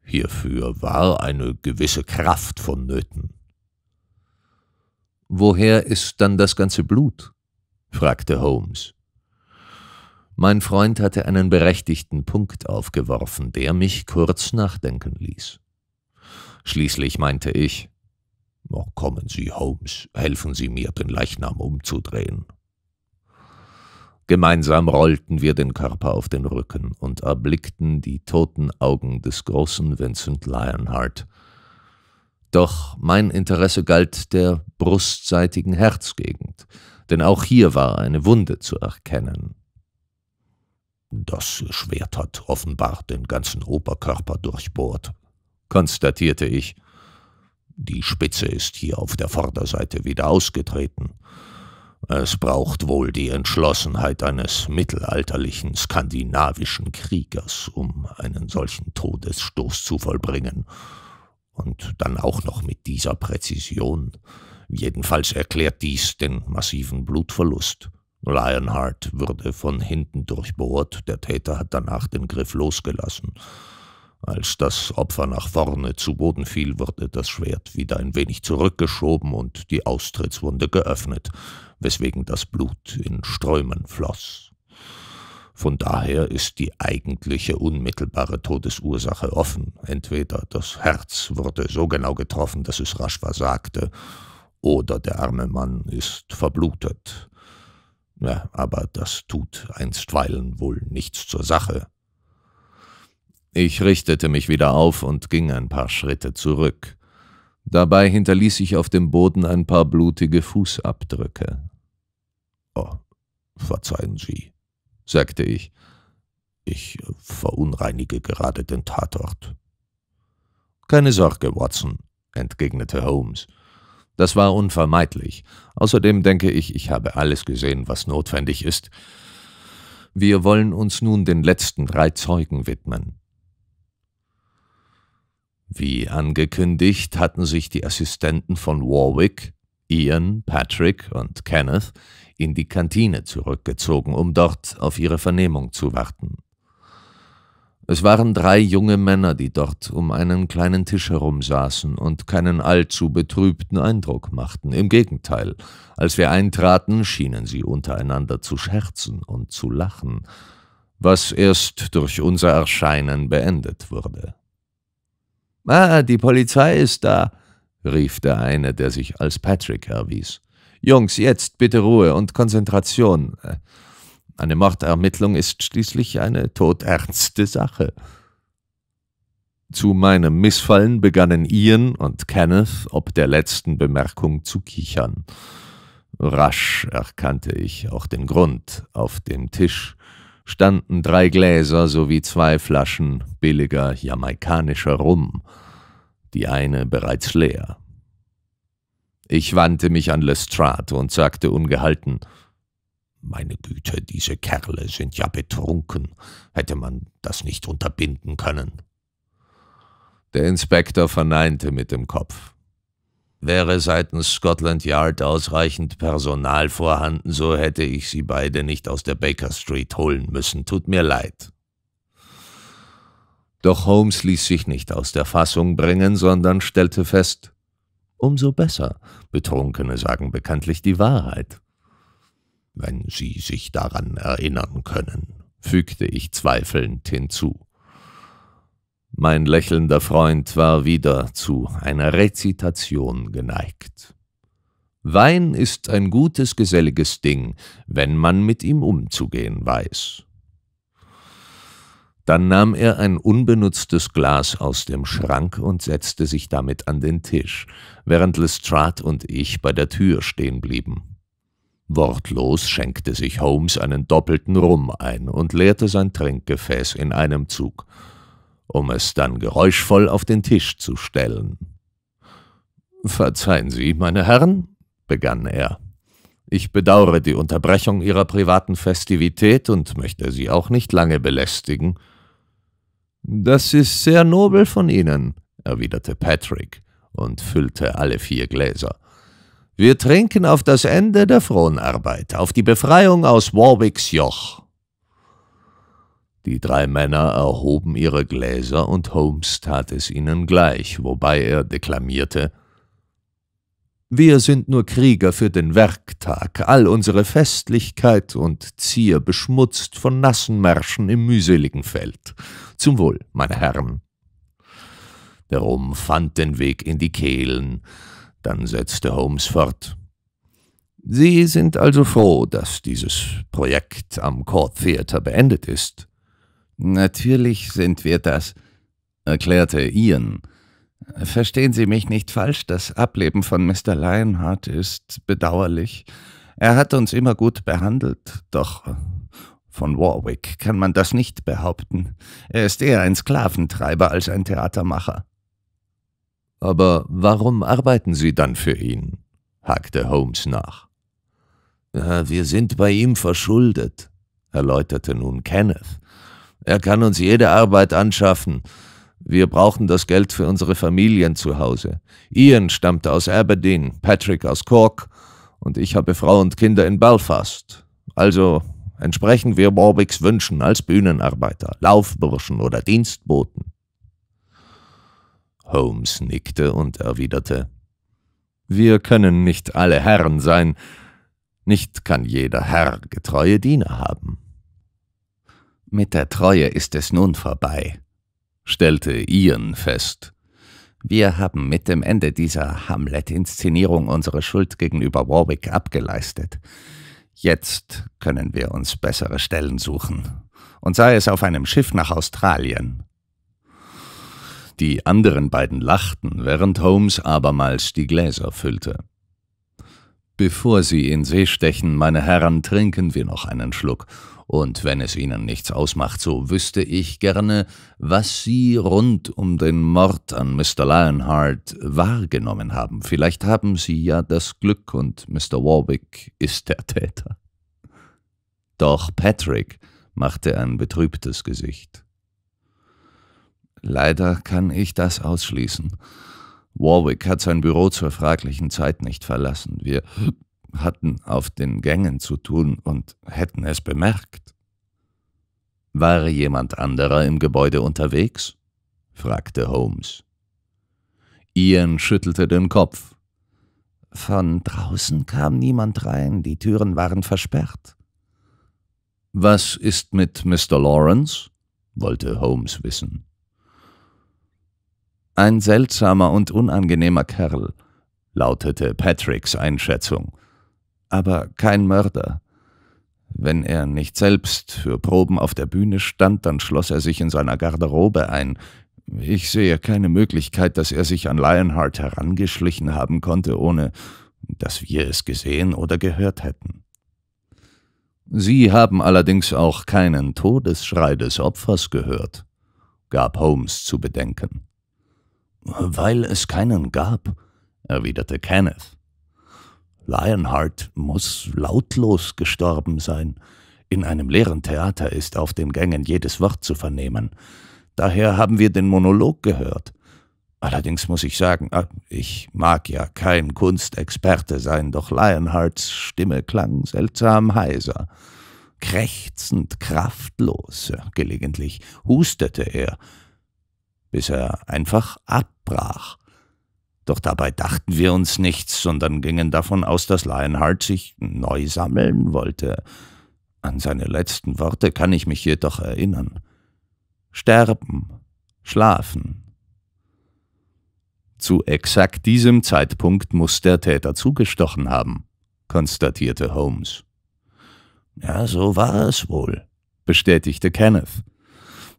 Hierfür war eine gewisse Kraft vonnöten. Woher ist dann das ganze Blut? fragte Holmes. Mein Freund hatte einen berechtigten Punkt aufgeworfen, der mich kurz nachdenken ließ. Schließlich meinte ich, oh, kommen Sie, Holmes, helfen Sie mir, den Leichnam umzudrehen. Gemeinsam rollten wir den Körper auf den Rücken und erblickten die toten Augen des großen Vincent Lionheart. Doch mein Interesse galt der brustseitigen Herzgegend, denn auch hier war eine Wunde zu erkennen. Das Schwert hat offenbar den ganzen Oberkörper durchbohrt, konstatierte ich. Die Spitze ist hier auf der Vorderseite wieder ausgetreten. Es braucht wohl die Entschlossenheit eines mittelalterlichen skandinavischen Kriegers, um einen solchen Todesstoß zu vollbringen. Und dann auch noch mit dieser Präzision. Jedenfalls erklärt dies den massiven Blutverlust. Lionheart wurde von hinten durchbohrt, der Täter hat danach den Griff losgelassen. Als das Opfer nach vorne zu Boden fiel, wurde das Schwert wieder ein wenig zurückgeschoben und die Austrittswunde geöffnet weswegen das Blut in Strömen floss. Von daher ist die eigentliche unmittelbare Todesursache offen. Entweder das Herz wurde so genau getroffen, dass es rasch versagte, oder der arme Mann ist verblutet. Ja, aber das tut einstweilen wohl nichts zur Sache. Ich richtete mich wieder auf und ging ein paar Schritte zurück. Dabei hinterließ ich auf dem Boden ein paar blutige Fußabdrücke verzeihen Sie, sagte ich. Ich verunreinige gerade den Tatort. Keine Sorge, Watson, entgegnete Holmes. Das war unvermeidlich. Außerdem denke ich, ich habe alles gesehen, was notwendig ist. Wir wollen uns nun den letzten drei Zeugen widmen. Wie angekündigt hatten sich die Assistenten von Warwick Ian, Patrick und Kenneth in die Kantine zurückgezogen, um dort auf ihre Vernehmung zu warten. Es waren drei junge Männer, die dort um einen kleinen Tisch herum saßen und keinen allzu betrübten Eindruck machten. Im Gegenteil, als wir eintraten, schienen sie untereinander zu scherzen und zu lachen, was erst durch unser Erscheinen beendet wurde. Ah, die Polizei ist da, rief der eine, der sich als Patrick erwies. Jungs, jetzt bitte Ruhe und Konzentration. Äh, eine Mordermittlung ist schließlich eine todernste Sache. Zu meinem Missfallen begannen Ian und Kenneth ob der letzten Bemerkung zu kichern. Rasch erkannte ich auch den Grund. Auf dem Tisch standen drei Gläser sowie zwei Flaschen billiger jamaikanischer Rum die eine bereits leer. Ich wandte mich an Lestrade und sagte ungehalten, meine Güte, diese Kerle sind ja betrunken. Hätte man das nicht unterbinden können? Der Inspektor verneinte mit dem Kopf. Wäre seitens Scotland Yard ausreichend Personal vorhanden, so hätte ich sie beide nicht aus der Baker Street holen müssen. Tut mir leid. Doch Holmes ließ sich nicht aus der Fassung bringen, sondern stellte fest, umso besser, Betrunkene sagen bekanntlich die Wahrheit. Wenn Sie sich daran erinnern können, fügte ich zweifelnd hinzu. Mein lächelnder Freund war wieder zu einer Rezitation geneigt. Wein ist ein gutes, geselliges Ding, wenn man mit ihm umzugehen weiß. Dann nahm er ein unbenutztes Glas aus dem Schrank und setzte sich damit an den Tisch, während Lestrade und ich bei der Tür stehen blieben. Wortlos schenkte sich Holmes einen doppelten Rum ein und leerte sein Trinkgefäß in einem Zug, um es dann geräuschvoll auf den Tisch zu stellen. Verzeihen Sie, meine Herren, begann er. Ich bedauere die Unterbrechung Ihrer privaten Festivität und möchte Sie auch nicht lange belästigen. Das ist sehr nobel von Ihnen, erwiderte Patrick und füllte alle vier Gläser. Wir trinken auf das Ende der Fronarbeit, auf die Befreiung aus Warwicks Joch. Die drei Männer erhoben ihre Gläser und Holmes tat es ihnen gleich, wobei er deklamierte, wir sind nur Krieger für den Werktag, all unsere Festlichkeit und Zier beschmutzt von nassen Märschen im mühseligen Feld. Zum Wohl, meine Herren. Der Rum fand den Weg in die Kehlen. Dann setzte Holmes fort. Sie sind also froh, dass dieses Projekt am Court Theater beendet ist. Natürlich sind wir das, erklärte Ian Verstehen Sie mich nicht falsch, das Ableben von Mr. Lionheart ist bedauerlich. Er hat uns immer gut behandelt, doch von Warwick kann man das nicht behaupten. Er ist eher ein Sklaventreiber als ein Theatermacher. Aber warum arbeiten Sie dann für ihn? hakte Holmes nach. Wir sind bei ihm verschuldet, erläuterte nun Kenneth. Er kann uns jede Arbeit anschaffen, wir brauchen das Geld für unsere Familien zu Hause. Ian stammt aus Aberdeen, Patrick aus Cork und ich habe Frau und Kinder in Belfast. Also entsprechen wir Warwicks Wünschen als Bühnenarbeiter, Laufburschen oder Dienstboten. Holmes nickte und erwiderte Wir können nicht alle Herren sein, nicht kann jeder Herr getreue Diener haben. Mit der Treue ist es nun vorbei, stellte Ian fest. Wir haben mit dem Ende dieser Hamlet-Inszenierung unsere Schuld gegenüber Warwick abgeleistet. Jetzt können wir uns bessere Stellen suchen. Und sei es auf einem Schiff nach Australien. Die anderen beiden lachten, während Holmes abermals die Gläser füllte. Bevor Sie in See stechen, meine Herren, trinken wir noch einen Schluck und wenn es Ihnen nichts ausmacht, so wüsste ich gerne, was Sie rund um den Mord an Mr. Lionheart wahrgenommen haben. Vielleicht haben Sie ja das Glück und Mr. Warwick ist der Täter. Doch Patrick machte ein betrübtes Gesicht. Leider kann ich das ausschließen. Warwick hat sein Büro zur fraglichen Zeit nicht verlassen. Wir hatten auf den Gängen zu tun und hätten es bemerkt. War jemand anderer im Gebäude unterwegs? fragte Holmes. Ian schüttelte den Kopf. Von draußen kam niemand rein, die Türen waren versperrt. Was ist mit Mr. Lawrence? wollte Holmes wissen. Ein seltsamer und unangenehmer Kerl, lautete Patricks Einschätzung aber kein Mörder. Wenn er nicht selbst für Proben auf der Bühne stand, dann schloss er sich in seiner Garderobe ein. Ich sehe keine Möglichkeit, dass er sich an Lionheart herangeschlichen haben konnte, ohne dass wir es gesehen oder gehört hätten. Sie haben allerdings auch keinen Todesschrei des Opfers gehört, gab Holmes zu bedenken. Weil es keinen gab, erwiderte Kenneth. Lionheart muss lautlos gestorben sein. In einem leeren Theater ist auf den Gängen jedes Wort zu vernehmen. Daher haben wir den Monolog gehört. Allerdings muss ich sagen, ah, ich mag ja kein Kunstexperte sein, doch Lionhearts Stimme klang seltsam heiser. Krächzend, kraftlos, gelegentlich hustete er, bis er einfach abbrach. Doch dabei dachten wir uns nichts, sondern gingen davon aus, dass Lionheart sich neu sammeln wollte. An seine letzten Worte kann ich mich jedoch erinnern. Sterben, schlafen. Zu exakt diesem Zeitpunkt muss der Täter zugestochen haben, konstatierte Holmes. Ja, so war es wohl, bestätigte Kenneth.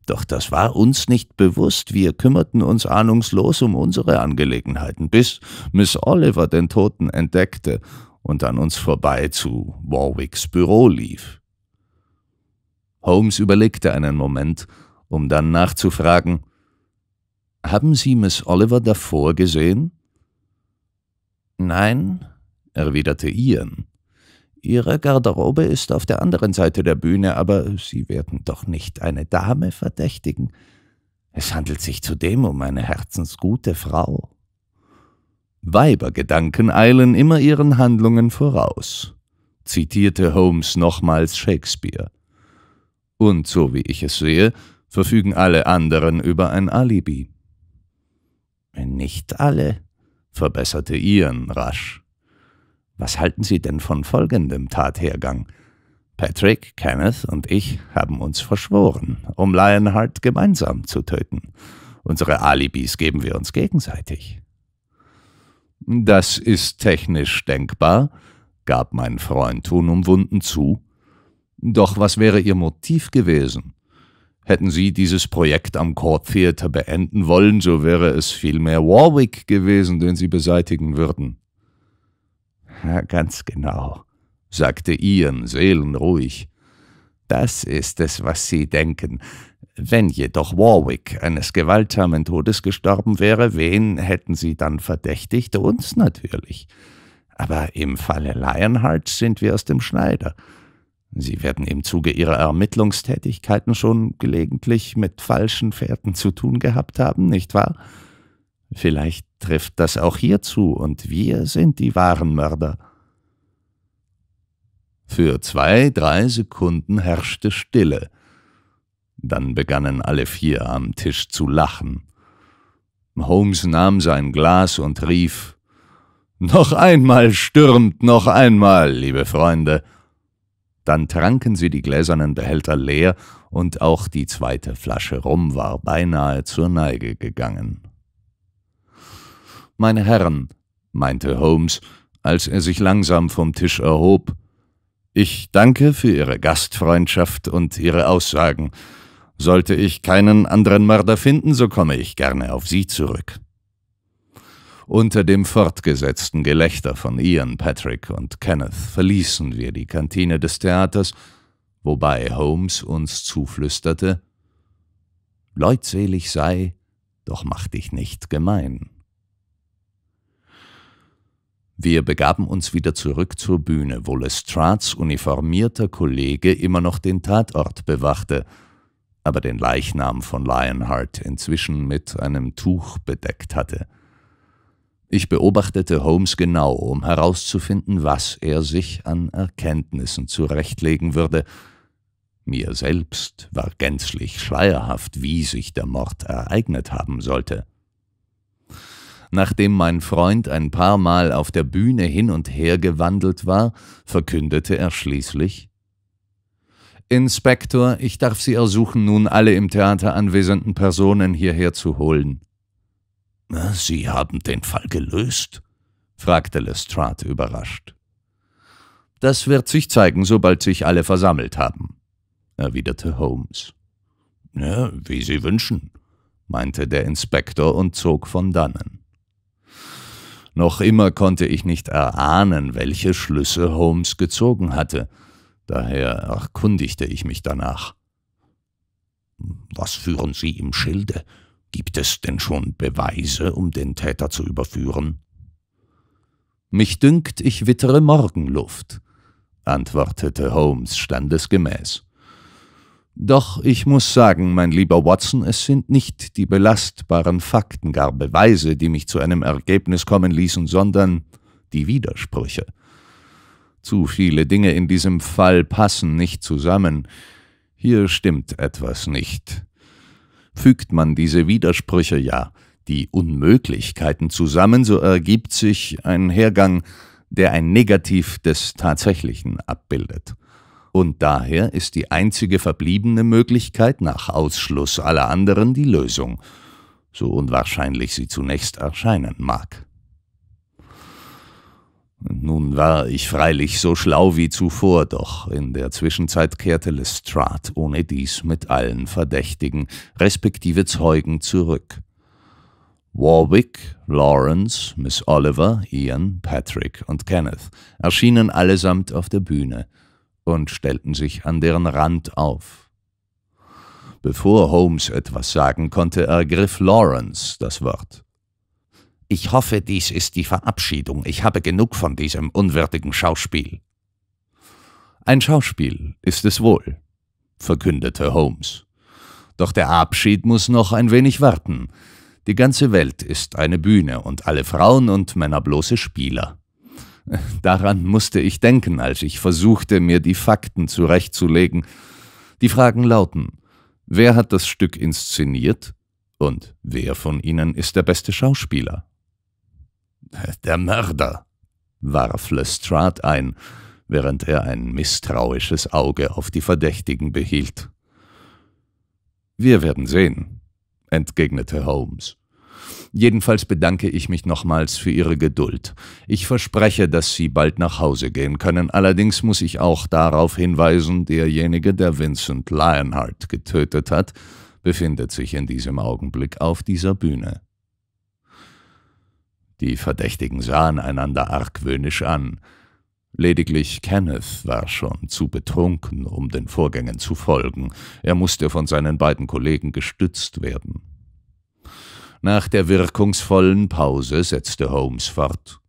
Doch das war uns nicht bewusst. Wir kümmerten uns ahnungslos um unsere Angelegenheiten, bis Miss Oliver den Toten entdeckte und an uns vorbei zu Warwicks Büro lief. Holmes überlegte einen Moment, um dann nachzufragen, »Haben Sie Miss Oliver davor gesehen?« »Nein«, erwiderte Ian. Ihre Garderobe ist auf der anderen Seite der Bühne, aber Sie werden doch nicht eine Dame verdächtigen. Es handelt sich zudem um eine herzensgute Frau. Weibergedanken eilen immer ihren Handlungen voraus, zitierte Holmes nochmals Shakespeare. Und so wie ich es sehe, verfügen alle anderen über ein Alibi. Nicht alle, verbesserte Ian rasch. Was halten Sie denn von folgendem Tathergang? Patrick, Kenneth und ich haben uns verschworen, um Lionheart gemeinsam zu töten. Unsere Alibis geben wir uns gegenseitig. Das ist technisch denkbar, gab mein Freund unumwunden zu. Doch was wäre Ihr Motiv gewesen? Hätten Sie dieses Projekt am Court Theater beenden wollen, so wäre es vielmehr Warwick gewesen, den Sie beseitigen würden. Ja, ganz genau, sagte Ian seelenruhig. Das ist es, was Sie denken. Wenn jedoch Warwick eines gewaltsamen Todes gestorben wäre, wen hätten Sie dann verdächtigt? Uns natürlich. Aber im Falle Lionheart sind wir aus dem Schneider. Sie werden im Zuge Ihrer Ermittlungstätigkeiten schon gelegentlich mit falschen Fährten zu tun gehabt haben, nicht wahr? Vielleicht trifft das auch hier zu, und wir sind die wahren Mörder. Für zwei, drei Sekunden herrschte Stille. Dann begannen alle vier am Tisch zu lachen. Holmes nahm sein Glas und rief Noch einmal stürmt, noch einmal, liebe Freunde. Dann tranken sie die gläsernen Behälter leer, und auch die zweite Flasche Rum war beinahe zur Neige gegangen. Meine Herren, meinte Holmes, als er sich langsam vom Tisch erhob, ich danke für Ihre Gastfreundschaft und Ihre Aussagen. Sollte ich keinen anderen Mörder finden, so komme ich gerne auf Sie zurück. Unter dem fortgesetzten Gelächter von Ian, Patrick und Kenneth verließen wir die Kantine des Theaters, wobei Holmes uns zuflüsterte Leutselig sei, doch mach dich nicht gemein. Wir begaben uns wieder zurück zur Bühne, wo Lestrades uniformierter Kollege immer noch den Tatort bewachte, aber den Leichnam von Lionheart inzwischen mit einem Tuch bedeckt hatte. Ich beobachtete Holmes genau, um herauszufinden, was er sich an Erkenntnissen zurechtlegen würde. Mir selbst war gänzlich schleierhaft, wie sich der Mord ereignet haben sollte. Nachdem mein Freund ein paar Mal auf der Bühne hin und her gewandelt war, verkündete er schließlich Inspektor, ich darf Sie ersuchen, nun alle im Theater anwesenden Personen hierher zu holen. Sie haben den Fall gelöst? fragte Lestrade überrascht. Das wird sich zeigen, sobald sich alle versammelt haben, erwiderte Holmes. Ja, wie Sie wünschen, meinte der Inspektor und zog von dannen. Noch immer konnte ich nicht erahnen, welche Schlüsse Holmes gezogen hatte. Daher erkundigte ich mich danach. Was führen Sie im Schilde? Gibt es denn schon Beweise, um den Täter zu überführen? Mich dünkt, ich wittere Morgenluft, antwortete Holmes standesgemäß. Doch ich muss sagen, mein lieber Watson, es sind nicht die belastbaren Fakten, gar Beweise, die mich zu einem Ergebnis kommen ließen, sondern die Widersprüche. Zu viele Dinge in diesem Fall passen nicht zusammen. Hier stimmt etwas nicht. Fügt man diese Widersprüche ja, die Unmöglichkeiten zusammen, so ergibt sich ein Hergang, der ein Negativ des Tatsächlichen abbildet und daher ist die einzige verbliebene Möglichkeit nach Ausschluss aller anderen die Lösung, so unwahrscheinlich sie zunächst erscheinen mag. nun war ich freilich so schlau wie zuvor, doch in der Zwischenzeit kehrte Lestrade ohne dies mit allen Verdächtigen, respektive Zeugen zurück. Warwick, Lawrence, Miss Oliver, Ian, Patrick und Kenneth erschienen allesamt auf der Bühne und stellten sich an deren Rand auf. Bevor Holmes etwas sagen konnte, ergriff Lawrence das Wort. Ich hoffe, dies ist die Verabschiedung. Ich habe genug von diesem unwürdigen Schauspiel. Ein Schauspiel ist es wohl, verkündete Holmes. Doch der Abschied muss noch ein wenig warten. Die ganze Welt ist eine Bühne und alle Frauen und Männer bloße Spieler. Daran musste ich denken, als ich versuchte, mir die Fakten zurechtzulegen. Die Fragen lauten, wer hat das Stück inszeniert und wer von ihnen ist der beste Schauspieler? Der Mörder, warf Lestrade ein, während er ein misstrauisches Auge auf die Verdächtigen behielt. Wir werden sehen, entgegnete Holmes. Jedenfalls bedanke ich mich nochmals für Ihre Geduld. Ich verspreche, dass Sie bald nach Hause gehen können. Allerdings muss ich auch darauf hinweisen, derjenige, der Vincent Lionheart getötet hat, befindet sich in diesem Augenblick auf dieser Bühne. Die Verdächtigen sahen einander argwöhnisch an. Lediglich Kenneth war schon zu betrunken, um den Vorgängen zu folgen. Er musste von seinen beiden Kollegen gestützt werden. Nach der wirkungsvollen Pause setzte Holmes fort.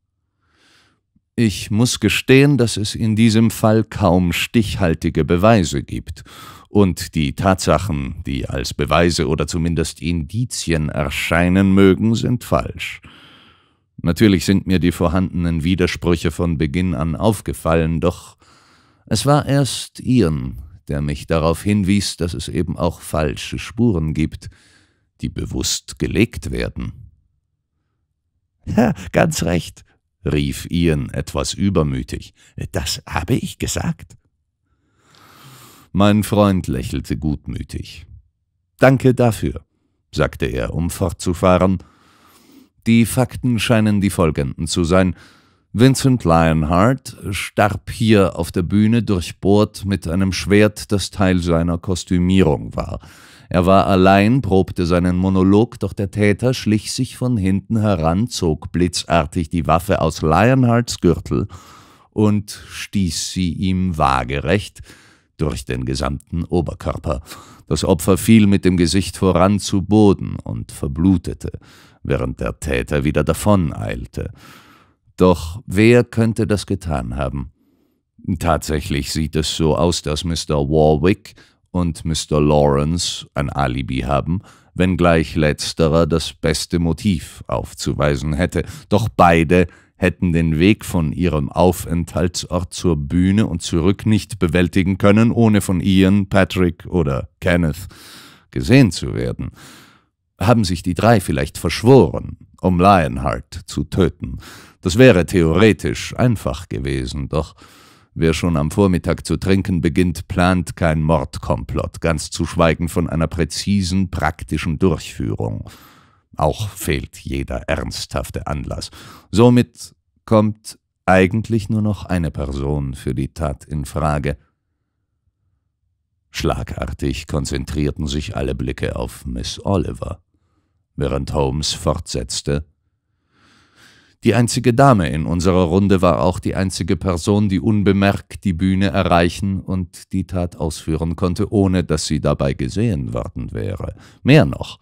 Ich muss gestehen, dass es in diesem Fall kaum stichhaltige Beweise gibt, und die Tatsachen, die als Beweise oder zumindest Indizien erscheinen mögen, sind falsch. Natürlich sind mir die vorhandenen Widersprüche von Beginn an aufgefallen, doch es war erst Ian, der mich darauf hinwies, dass es eben auch falsche Spuren gibt, die bewusst gelegt werden. Ja, ganz recht, rief Ian etwas übermütig. Das habe ich gesagt. Mein Freund lächelte gutmütig. Danke dafür, sagte er, um fortzufahren. Die Fakten scheinen die folgenden zu sein. Vincent Lionheart starb hier auf der Bühne durchbohrt mit einem Schwert, das Teil seiner Kostümierung war. Er war allein, probte seinen Monolog, doch der Täter schlich sich von hinten heran, zog blitzartig die Waffe aus Lionhearts Gürtel und stieß sie ihm waagerecht durch den gesamten Oberkörper. Das Opfer fiel mit dem Gesicht voran zu Boden und verblutete, während der Täter wieder davoneilte. Doch wer könnte das getan haben? Tatsächlich sieht es so aus, dass Mr. Warwick und Mr. Lawrence ein Alibi haben, wenngleich letzterer das beste Motiv aufzuweisen hätte, doch beide hätten den Weg von ihrem Aufenthaltsort zur Bühne und zurück nicht bewältigen können, ohne von Ian, Patrick oder Kenneth gesehen zu werden. Haben sich die drei vielleicht verschworen, um Lionheart zu töten. Das wäre theoretisch einfach gewesen, doch Wer schon am Vormittag zu trinken beginnt, plant kein Mordkomplott, ganz zu schweigen von einer präzisen, praktischen Durchführung. Auch fehlt jeder ernsthafte Anlass. Somit kommt eigentlich nur noch eine Person für die Tat in Frage. Schlagartig konzentrierten sich alle Blicke auf Miss Oliver, während Holmes fortsetzte, die einzige Dame in unserer Runde war auch die einzige Person, die unbemerkt die Bühne erreichen und die Tat ausführen konnte, ohne dass sie dabei gesehen worden wäre. Mehr noch,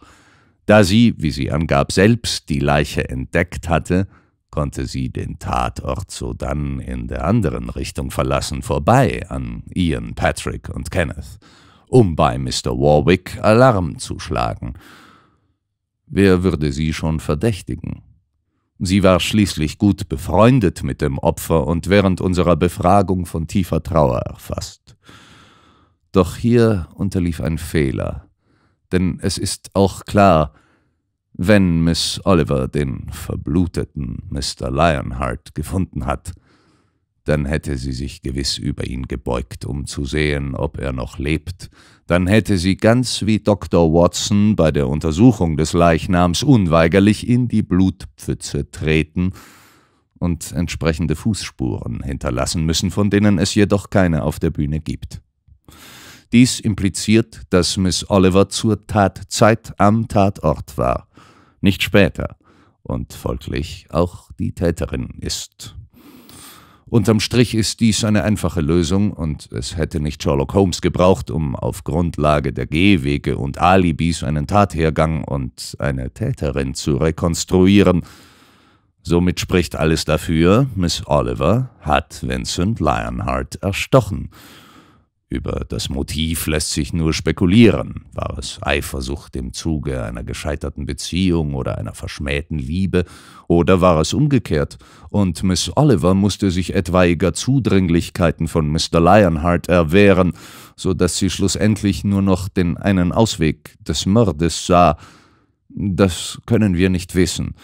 da sie, wie sie angab, selbst die Leiche entdeckt hatte, konnte sie den Tatort sodann in der anderen Richtung verlassen, vorbei an Ian, Patrick und Kenneth, um bei Mr. Warwick Alarm zu schlagen. Wer würde sie schon verdächtigen? Sie war schließlich gut befreundet mit dem Opfer und während unserer Befragung von tiefer Trauer erfasst. Doch hier unterlief ein Fehler, denn es ist auch klar, wenn Miss Oliver den verbluteten Mr. Lionheart gefunden hat, dann hätte sie sich gewiss über ihn gebeugt, um zu sehen, ob er noch lebt, dann hätte sie ganz wie Dr. Watson bei der Untersuchung des Leichnams unweigerlich in die Blutpfütze treten und entsprechende Fußspuren hinterlassen müssen, von denen es jedoch keine auf der Bühne gibt. Dies impliziert, dass Miss Oliver zur Tatzeit am Tatort war, nicht später, und folglich auch die Täterin ist. Unterm Strich ist dies eine einfache Lösung und es hätte nicht Sherlock Holmes gebraucht, um auf Grundlage der Gehwege und Alibis einen Tathergang und eine Täterin zu rekonstruieren. Somit spricht alles dafür, Miss Oliver hat Vincent Lionheart erstochen. Über das Motiv lässt sich nur spekulieren. War es Eifersucht im Zuge einer gescheiterten Beziehung oder einer verschmähten Liebe, oder war es umgekehrt? Und Miss Oliver musste sich etwaiger Zudringlichkeiten von Mr. Lionheart erwehren, so dass sie schlussendlich nur noch den einen Ausweg des Mordes sah. Das können wir nicht wissen,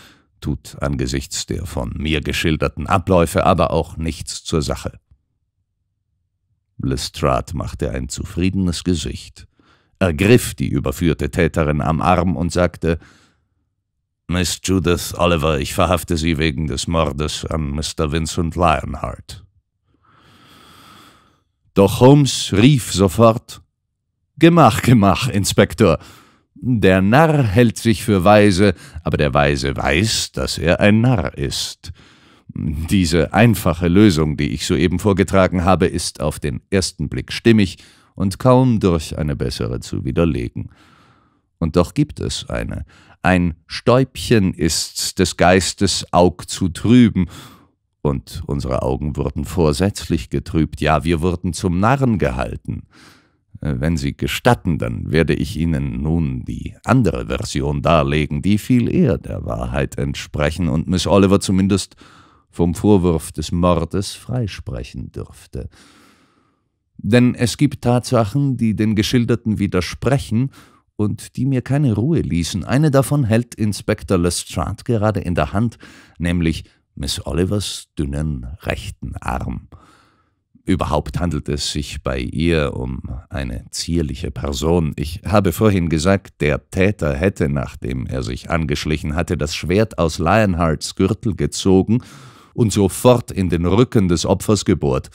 tut angesichts der von mir geschilderten Abläufe aber auch nichts zur Sache. Lestrade machte ein zufriedenes Gesicht, ergriff die überführte Täterin am Arm und sagte, »Miss Judith Oliver, ich verhafte Sie wegen des Mordes an Mr. Vincent Lionheart.« Doch Holmes rief sofort, »Gemach, gemach, Inspektor! Der Narr hält sich für weise, aber der Weise weiß, dass er ein Narr ist.« diese einfache Lösung, die ich soeben vorgetragen habe, ist auf den ersten Blick stimmig und kaum durch eine bessere zu widerlegen. Und doch gibt es eine. Ein Stäubchen ist's, des Geistes Aug zu trüben, und unsere Augen wurden vorsätzlich getrübt, ja, wir wurden zum Narren gehalten. Äh, wenn Sie gestatten, dann werde ich Ihnen nun die andere Version darlegen, die viel eher der Wahrheit entsprechen und Miss Oliver zumindest vom Vorwurf des Mordes freisprechen dürfte. Denn es gibt Tatsachen, die den Geschilderten widersprechen und die mir keine Ruhe ließen. Eine davon hält Inspektor Lestrade gerade in der Hand, nämlich Miss Olivers dünnen rechten Arm. Überhaupt handelt es sich bei ihr um eine zierliche Person. Ich habe vorhin gesagt, der Täter hätte, nachdem er sich angeschlichen hatte, das Schwert aus Lionhearts Gürtel gezogen und sofort in den Rücken des Opfers gebohrt.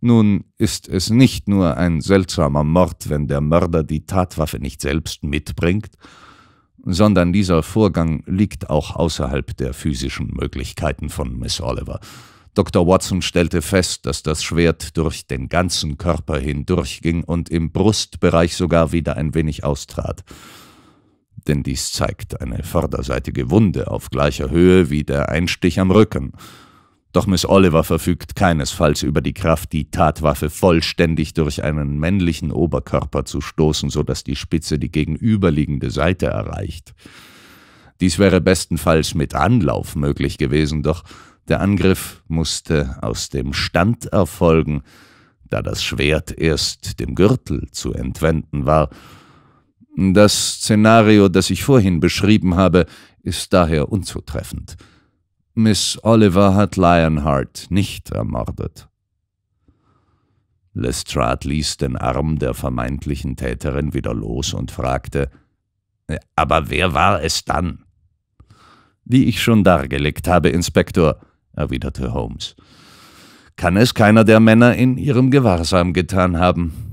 Nun ist es nicht nur ein seltsamer Mord, wenn der Mörder die Tatwaffe nicht selbst mitbringt, sondern dieser Vorgang liegt auch außerhalb der physischen Möglichkeiten von Miss Oliver. Dr. Watson stellte fest, dass das Schwert durch den ganzen Körper hindurchging und im Brustbereich sogar wieder ein wenig austrat denn dies zeigt eine vorderseitige Wunde auf gleicher Höhe wie der Einstich am Rücken. Doch Miss Oliver verfügt keinesfalls über die Kraft, die Tatwaffe vollständig durch einen männlichen Oberkörper zu stoßen, so dass die Spitze die gegenüberliegende Seite erreicht. Dies wäre bestenfalls mit Anlauf möglich gewesen, doch der Angriff musste aus dem Stand erfolgen, da das Schwert erst dem Gürtel zu entwenden war das Szenario, das ich vorhin beschrieben habe, ist daher unzutreffend. Miss Oliver hat Lionheart nicht ermordet. Lestrade ließ den Arm der vermeintlichen Täterin wieder los und fragte, äh, »Aber wer war es dann?« »Wie ich schon dargelegt habe, Inspektor«, erwiderte Holmes. »Kann es keiner der Männer in ihrem Gewahrsam getan haben.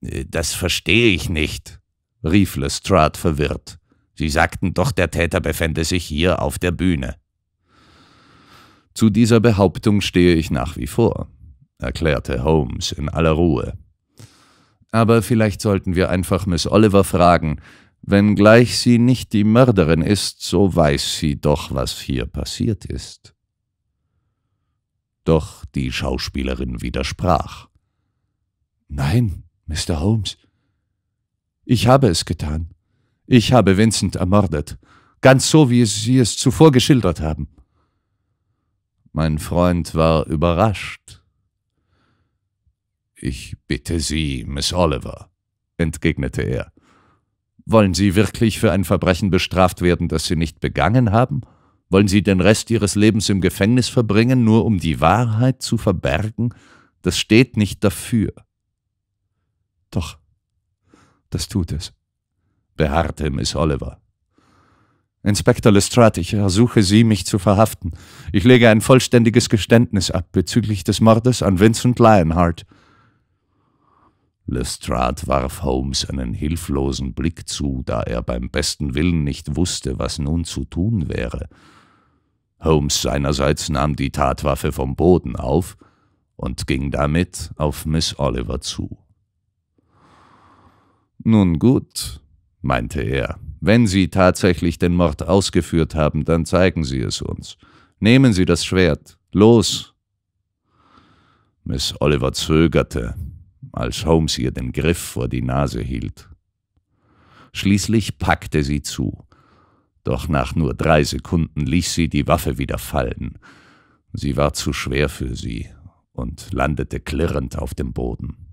Äh, das verstehe ich nicht, rief Lestrade verwirrt. Sie sagten doch, der Täter befände sich hier auf der Bühne. Zu dieser Behauptung stehe ich nach wie vor, erklärte Holmes in aller Ruhe. Aber vielleicht sollten wir einfach Miss Oliver fragen, wenngleich sie nicht die Mörderin ist, so weiß sie doch, was hier passiert ist. Doch die Schauspielerin widersprach. Nein, Mr. Holmes, ich habe es getan. Ich habe Vincent ermordet, ganz so, wie Sie es zuvor geschildert haben. Mein Freund war überrascht. Ich bitte Sie, Miss Oliver, entgegnete er. Wollen Sie wirklich für ein Verbrechen bestraft werden, das Sie nicht begangen haben? Wollen Sie den Rest Ihres Lebens im Gefängnis verbringen, nur um die Wahrheit zu verbergen? Das steht nicht dafür. Doch, das tut es, beharrte Miss Oliver. Inspektor Lestrade, ich ersuche Sie, mich zu verhaften. Ich lege ein vollständiges Geständnis ab bezüglich des Mordes an Vincent Lionheart. Lestrade warf Holmes einen hilflosen Blick zu, da er beim besten Willen nicht wusste, was nun zu tun wäre. Holmes seinerseits nahm die Tatwaffe vom Boden auf und ging damit auf Miss Oliver zu. Nun gut, meinte er, wenn Sie tatsächlich den Mord ausgeführt haben, dann zeigen Sie es uns. Nehmen Sie das Schwert. Los! Miss Oliver zögerte, als Holmes ihr den Griff vor die Nase hielt. Schließlich packte sie zu. Doch nach nur drei Sekunden ließ sie die Waffe wieder fallen. Sie war zu schwer für sie und landete klirrend auf dem Boden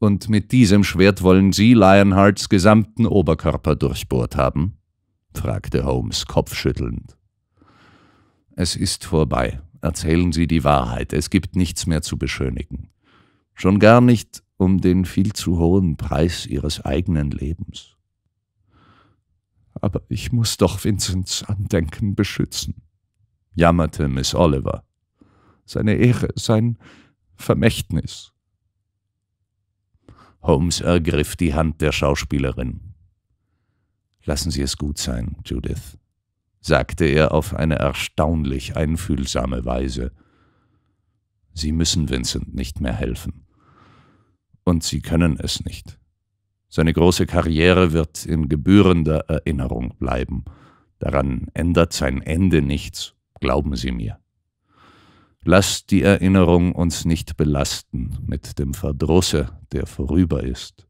und mit diesem Schwert wollen Sie Lionhearts gesamten Oberkörper durchbohrt haben? fragte Holmes kopfschüttelnd. Es ist vorbei. Erzählen Sie die Wahrheit. Es gibt nichts mehr zu beschönigen. Schon gar nicht um den viel zu hohen Preis Ihres eigenen Lebens. Aber ich muss doch Vincents Andenken beschützen, jammerte Miss Oliver. Seine Ehre, sein Vermächtnis. Holmes ergriff die Hand der Schauspielerin. Lassen Sie es gut sein, Judith, sagte er auf eine erstaunlich einfühlsame Weise. Sie müssen Vincent nicht mehr helfen. Und Sie können es nicht. Seine große Karriere wird in gebührender Erinnerung bleiben. Daran ändert sein Ende nichts, glauben Sie mir. Lass die Erinnerung uns nicht belasten mit dem Verdrusse, der vorüber ist.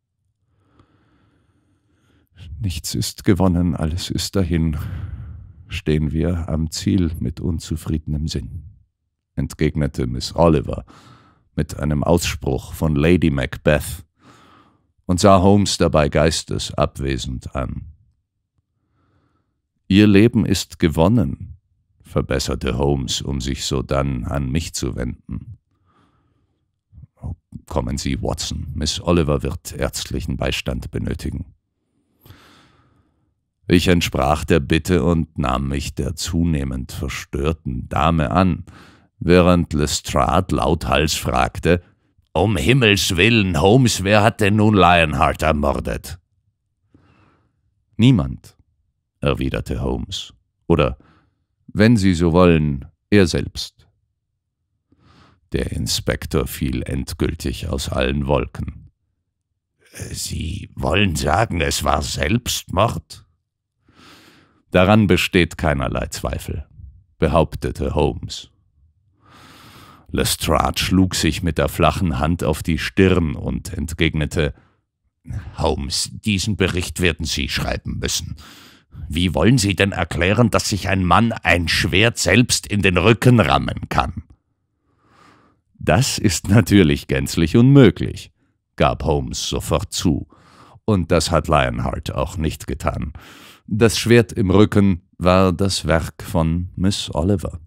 Nichts ist gewonnen, alles ist dahin, stehen wir am Ziel mit unzufriedenem Sinn, entgegnete Miss Oliver mit einem Ausspruch von Lady Macbeth und sah Holmes dabei geistesabwesend an. Ihr Leben ist gewonnen, verbesserte Holmes, um sich sodann an mich zu wenden. Kommen Sie, Watson. Miss Oliver wird ärztlichen Beistand benötigen. Ich entsprach der Bitte und nahm mich der zunehmend verstörten Dame an, während Lestrade lauthals fragte, um Himmels willen, Holmes, wer hat denn nun Lionheart ermordet? Niemand, erwiderte Holmes. Oder wenn Sie so wollen, er selbst. Der Inspektor fiel endgültig aus allen Wolken. Sie wollen sagen, es war Selbstmord? Daran besteht keinerlei Zweifel, behauptete Holmes. Lestrade schlug sich mit der flachen Hand auf die Stirn und entgegnete Holmes, diesen Bericht werden Sie schreiben müssen. Wie wollen Sie denn erklären, dass sich ein Mann ein Schwert selbst in den Rücken rammen kann? Das ist natürlich gänzlich unmöglich, gab Holmes sofort zu, und das hat Lionheart auch nicht getan. Das Schwert im Rücken war das Werk von Miss Oliver.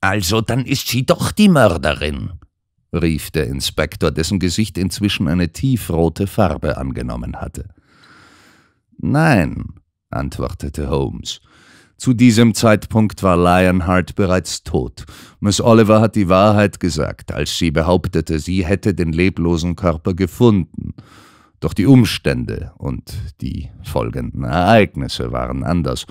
Also dann ist sie doch die Mörderin, rief der Inspektor, dessen Gesicht inzwischen eine tiefrote Farbe angenommen hatte. Nein, antwortete Holmes. Zu diesem Zeitpunkt war Lionheart bereits tot. Miss Oliver hat die Wahrheit gesagt, als sie behauptete, sie hätte den leblosen Körper gefunden. Doch die Umstände und die folgenden Ereignisse waren anders.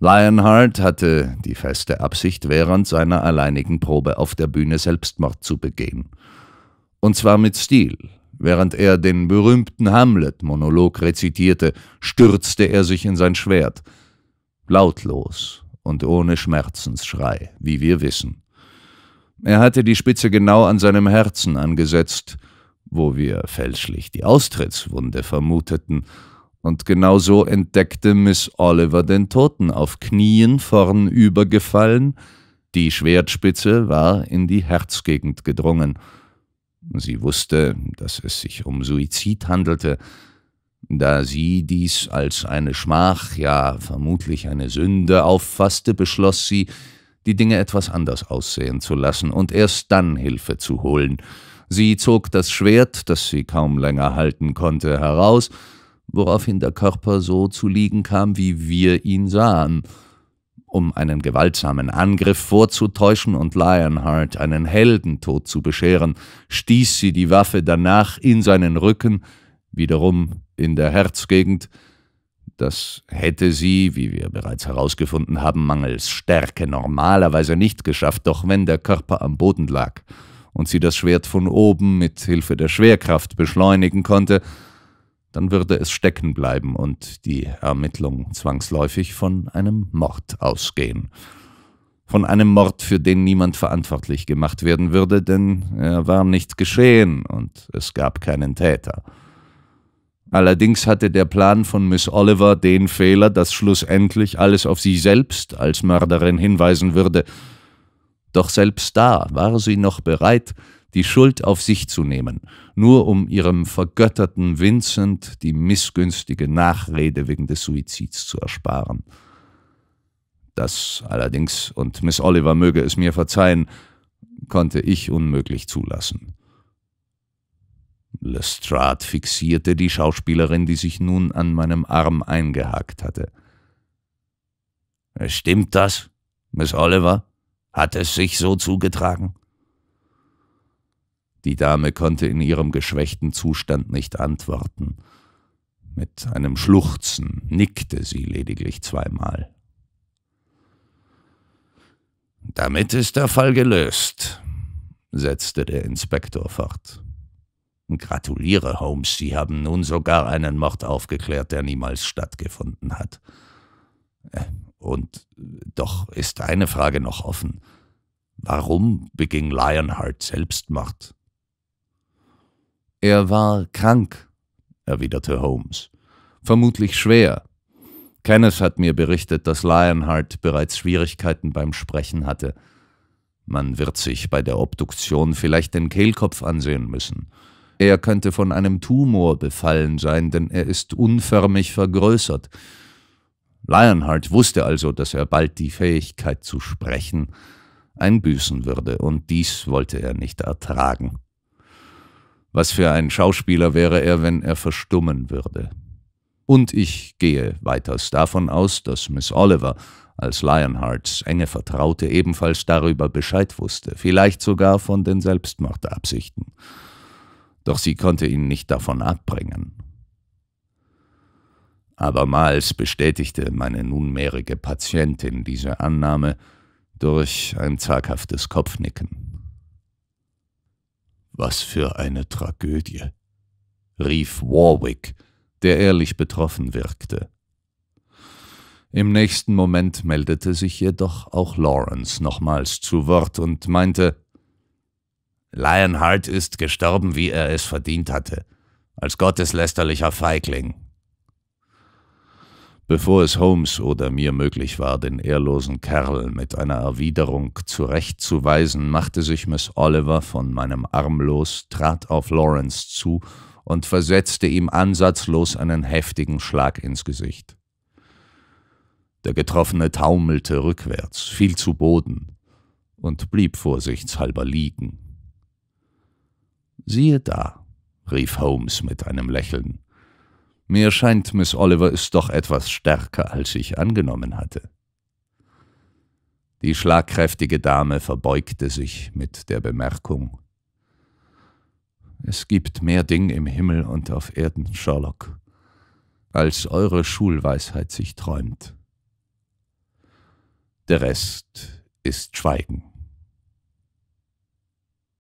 Lionheart hatte die feste Absicht, während seiner alleinigen Probe auf der Bühne Selbstmord zu begehen. Und zwar mit Stil. Während er den berühmten Hamlet-Monolog rezitierte, stürzte er sich in sein Schwert. Lautlos und ohne Schmerzensschrei, wie wir wissen. Er hatte die Spitze genau an seinem Herzen angesetzt, wo wir fälschlich die Austrittswunde vermuteten, und genau so entdeckte Miss Oliver den Toten auf Knien vornübergefallen, die Schwertspitze war in die Herzgegend gedrungen, Sie wusste, dass es sich um Suizid handelte, da sie dies als eine Schmach, ja vermutlich eine Sünde auffasste, beschloss sie, die Dinge etwas anders aussehen zu lassen und erst dann Hilfe zu holen. Sie zog das Schwert, das sie kaum länger halten konnte, heraus, woraufhin der Körper so zu liegen kam, wie wir ihn sahen, um einen gewaltsamen Angriff vorzutäuschen und Lionheart einen Heldentod zu bescheren, stieß sie die Waffe danach in seinen Rücken, wiederum in der Herzgegend. Das hätte sie, wie wir bereits herausgefunden haben, mangels Stärke normalerweise nicht geschafft, doch wenn der Körper am Boden lag und sie das Schwert von oben mit Hilfe der Schwerkraft beschleunigen konnte, dann würde es stecken bleiben und die Ermittlung zwangsläufig von einem Mord ausgehen. Von einem Mord, für den niemand verantwortlich gemacht werden würde, denn er war nicht geschehen und es gab keinen Täter. Allerdings hatte der Plan von Miss Oliver den Fehler, dass schlussendlich alles auf sie selbst als Mörderin hinweisen würde. Doch selbst da war sie noch bereit, die Schuld auf sich zu nehmen, nur um ihrem vergötterten Vincent die missgünstige Nachrede wegen des Suizids zu ersparen. Das allerdings, und Miss Oliver möge es mir verzeihen, konnte ich unmöglich zulassen. Lestrade fixierte die Schauspielerin, die sich nun an meinem Arm eingehakt hatte. Stimmt das, Miss Oliver? Hat es sich so zugetragen? Die Dame konnte in ihrem geschwächten Zustand nicht antworten. Mit einem Schluchzen nickte sie lediglich zweimal. Damit ist der Fall gelöst, setzte der Inspektor fort. Gratuliere, Holmes, Sie haben nun sogar einen Mord aufgeklärt, der niemals stattgefunden hat. Äh, und doch ist eine Frage noch offen. Warum beging Lionheart Selbstmord? Er war krank, erwiderte Holmes. Vermutlich schwer. Kenneth hat mir berichtet, dass Lionheart bereits Schwierigkeiten beim Sprechen hatte. Man wird sich bei der Obduktion vielleicht den Kehlkopf ansehen müssen. Er könnte von einem Tumor befallen sein, denn er ist unförmig vergrößert. Lionheart wusste also, dass er bald die Fähigkeit zu sprechen einbüßen würde, und dies wollte er nicht ertragen. Was für ein Schauspieler wäre er, wenn er verstummen würde. Und ich gehe weiters davon aus, dass Miss Oliver als Lionhearts enge Vertraute ebenfalls darüber Bescheid wusste, vielleicht sogar von den Selbstmordabsichten. Doch sie konnte ihn nicht davon abbringen. Abermals bestätigte meine nunmehrige Patientin diese Annahme durch ein zaghaftes Kopfnicken. Was für eine Tragödie, rief Warwick, der ehrlich betroffen wirkte. Im nächsten Moment meldete sich jedoch auch Lawrence nochmals zu Wort und meinte Lionheart ist gestorben, wie er es verdient hatte, als gotteslästerlicher Feigling, Bevor es Holmes oder mir möglich war, den ehrlosen Kerl mit einer Erwiderung zurechtzuweisen, machte sich Miss Oliver von meinem Arm los, trat auf Lawrence zu und versetzte ihm ansatzlos einen heftigen Schlag ins Gesicht. Der Getroffene taumelte rückwärts, fiel zu Boden und blieb vorsichtshalber liegen. Siehe da, rief Holmes mit einem Lächeln, mir scheint, Miss Oliver ist doch etwas stärker, als ich angenommen hatte. Die schlagkräftige Dame verbeugte sich mit der Bemerkung Es gibt mehr Ding im Himmel und auf Erden, Sherlock, als eure Schulweisheit sich träumt. Der Rest ist Schweigen.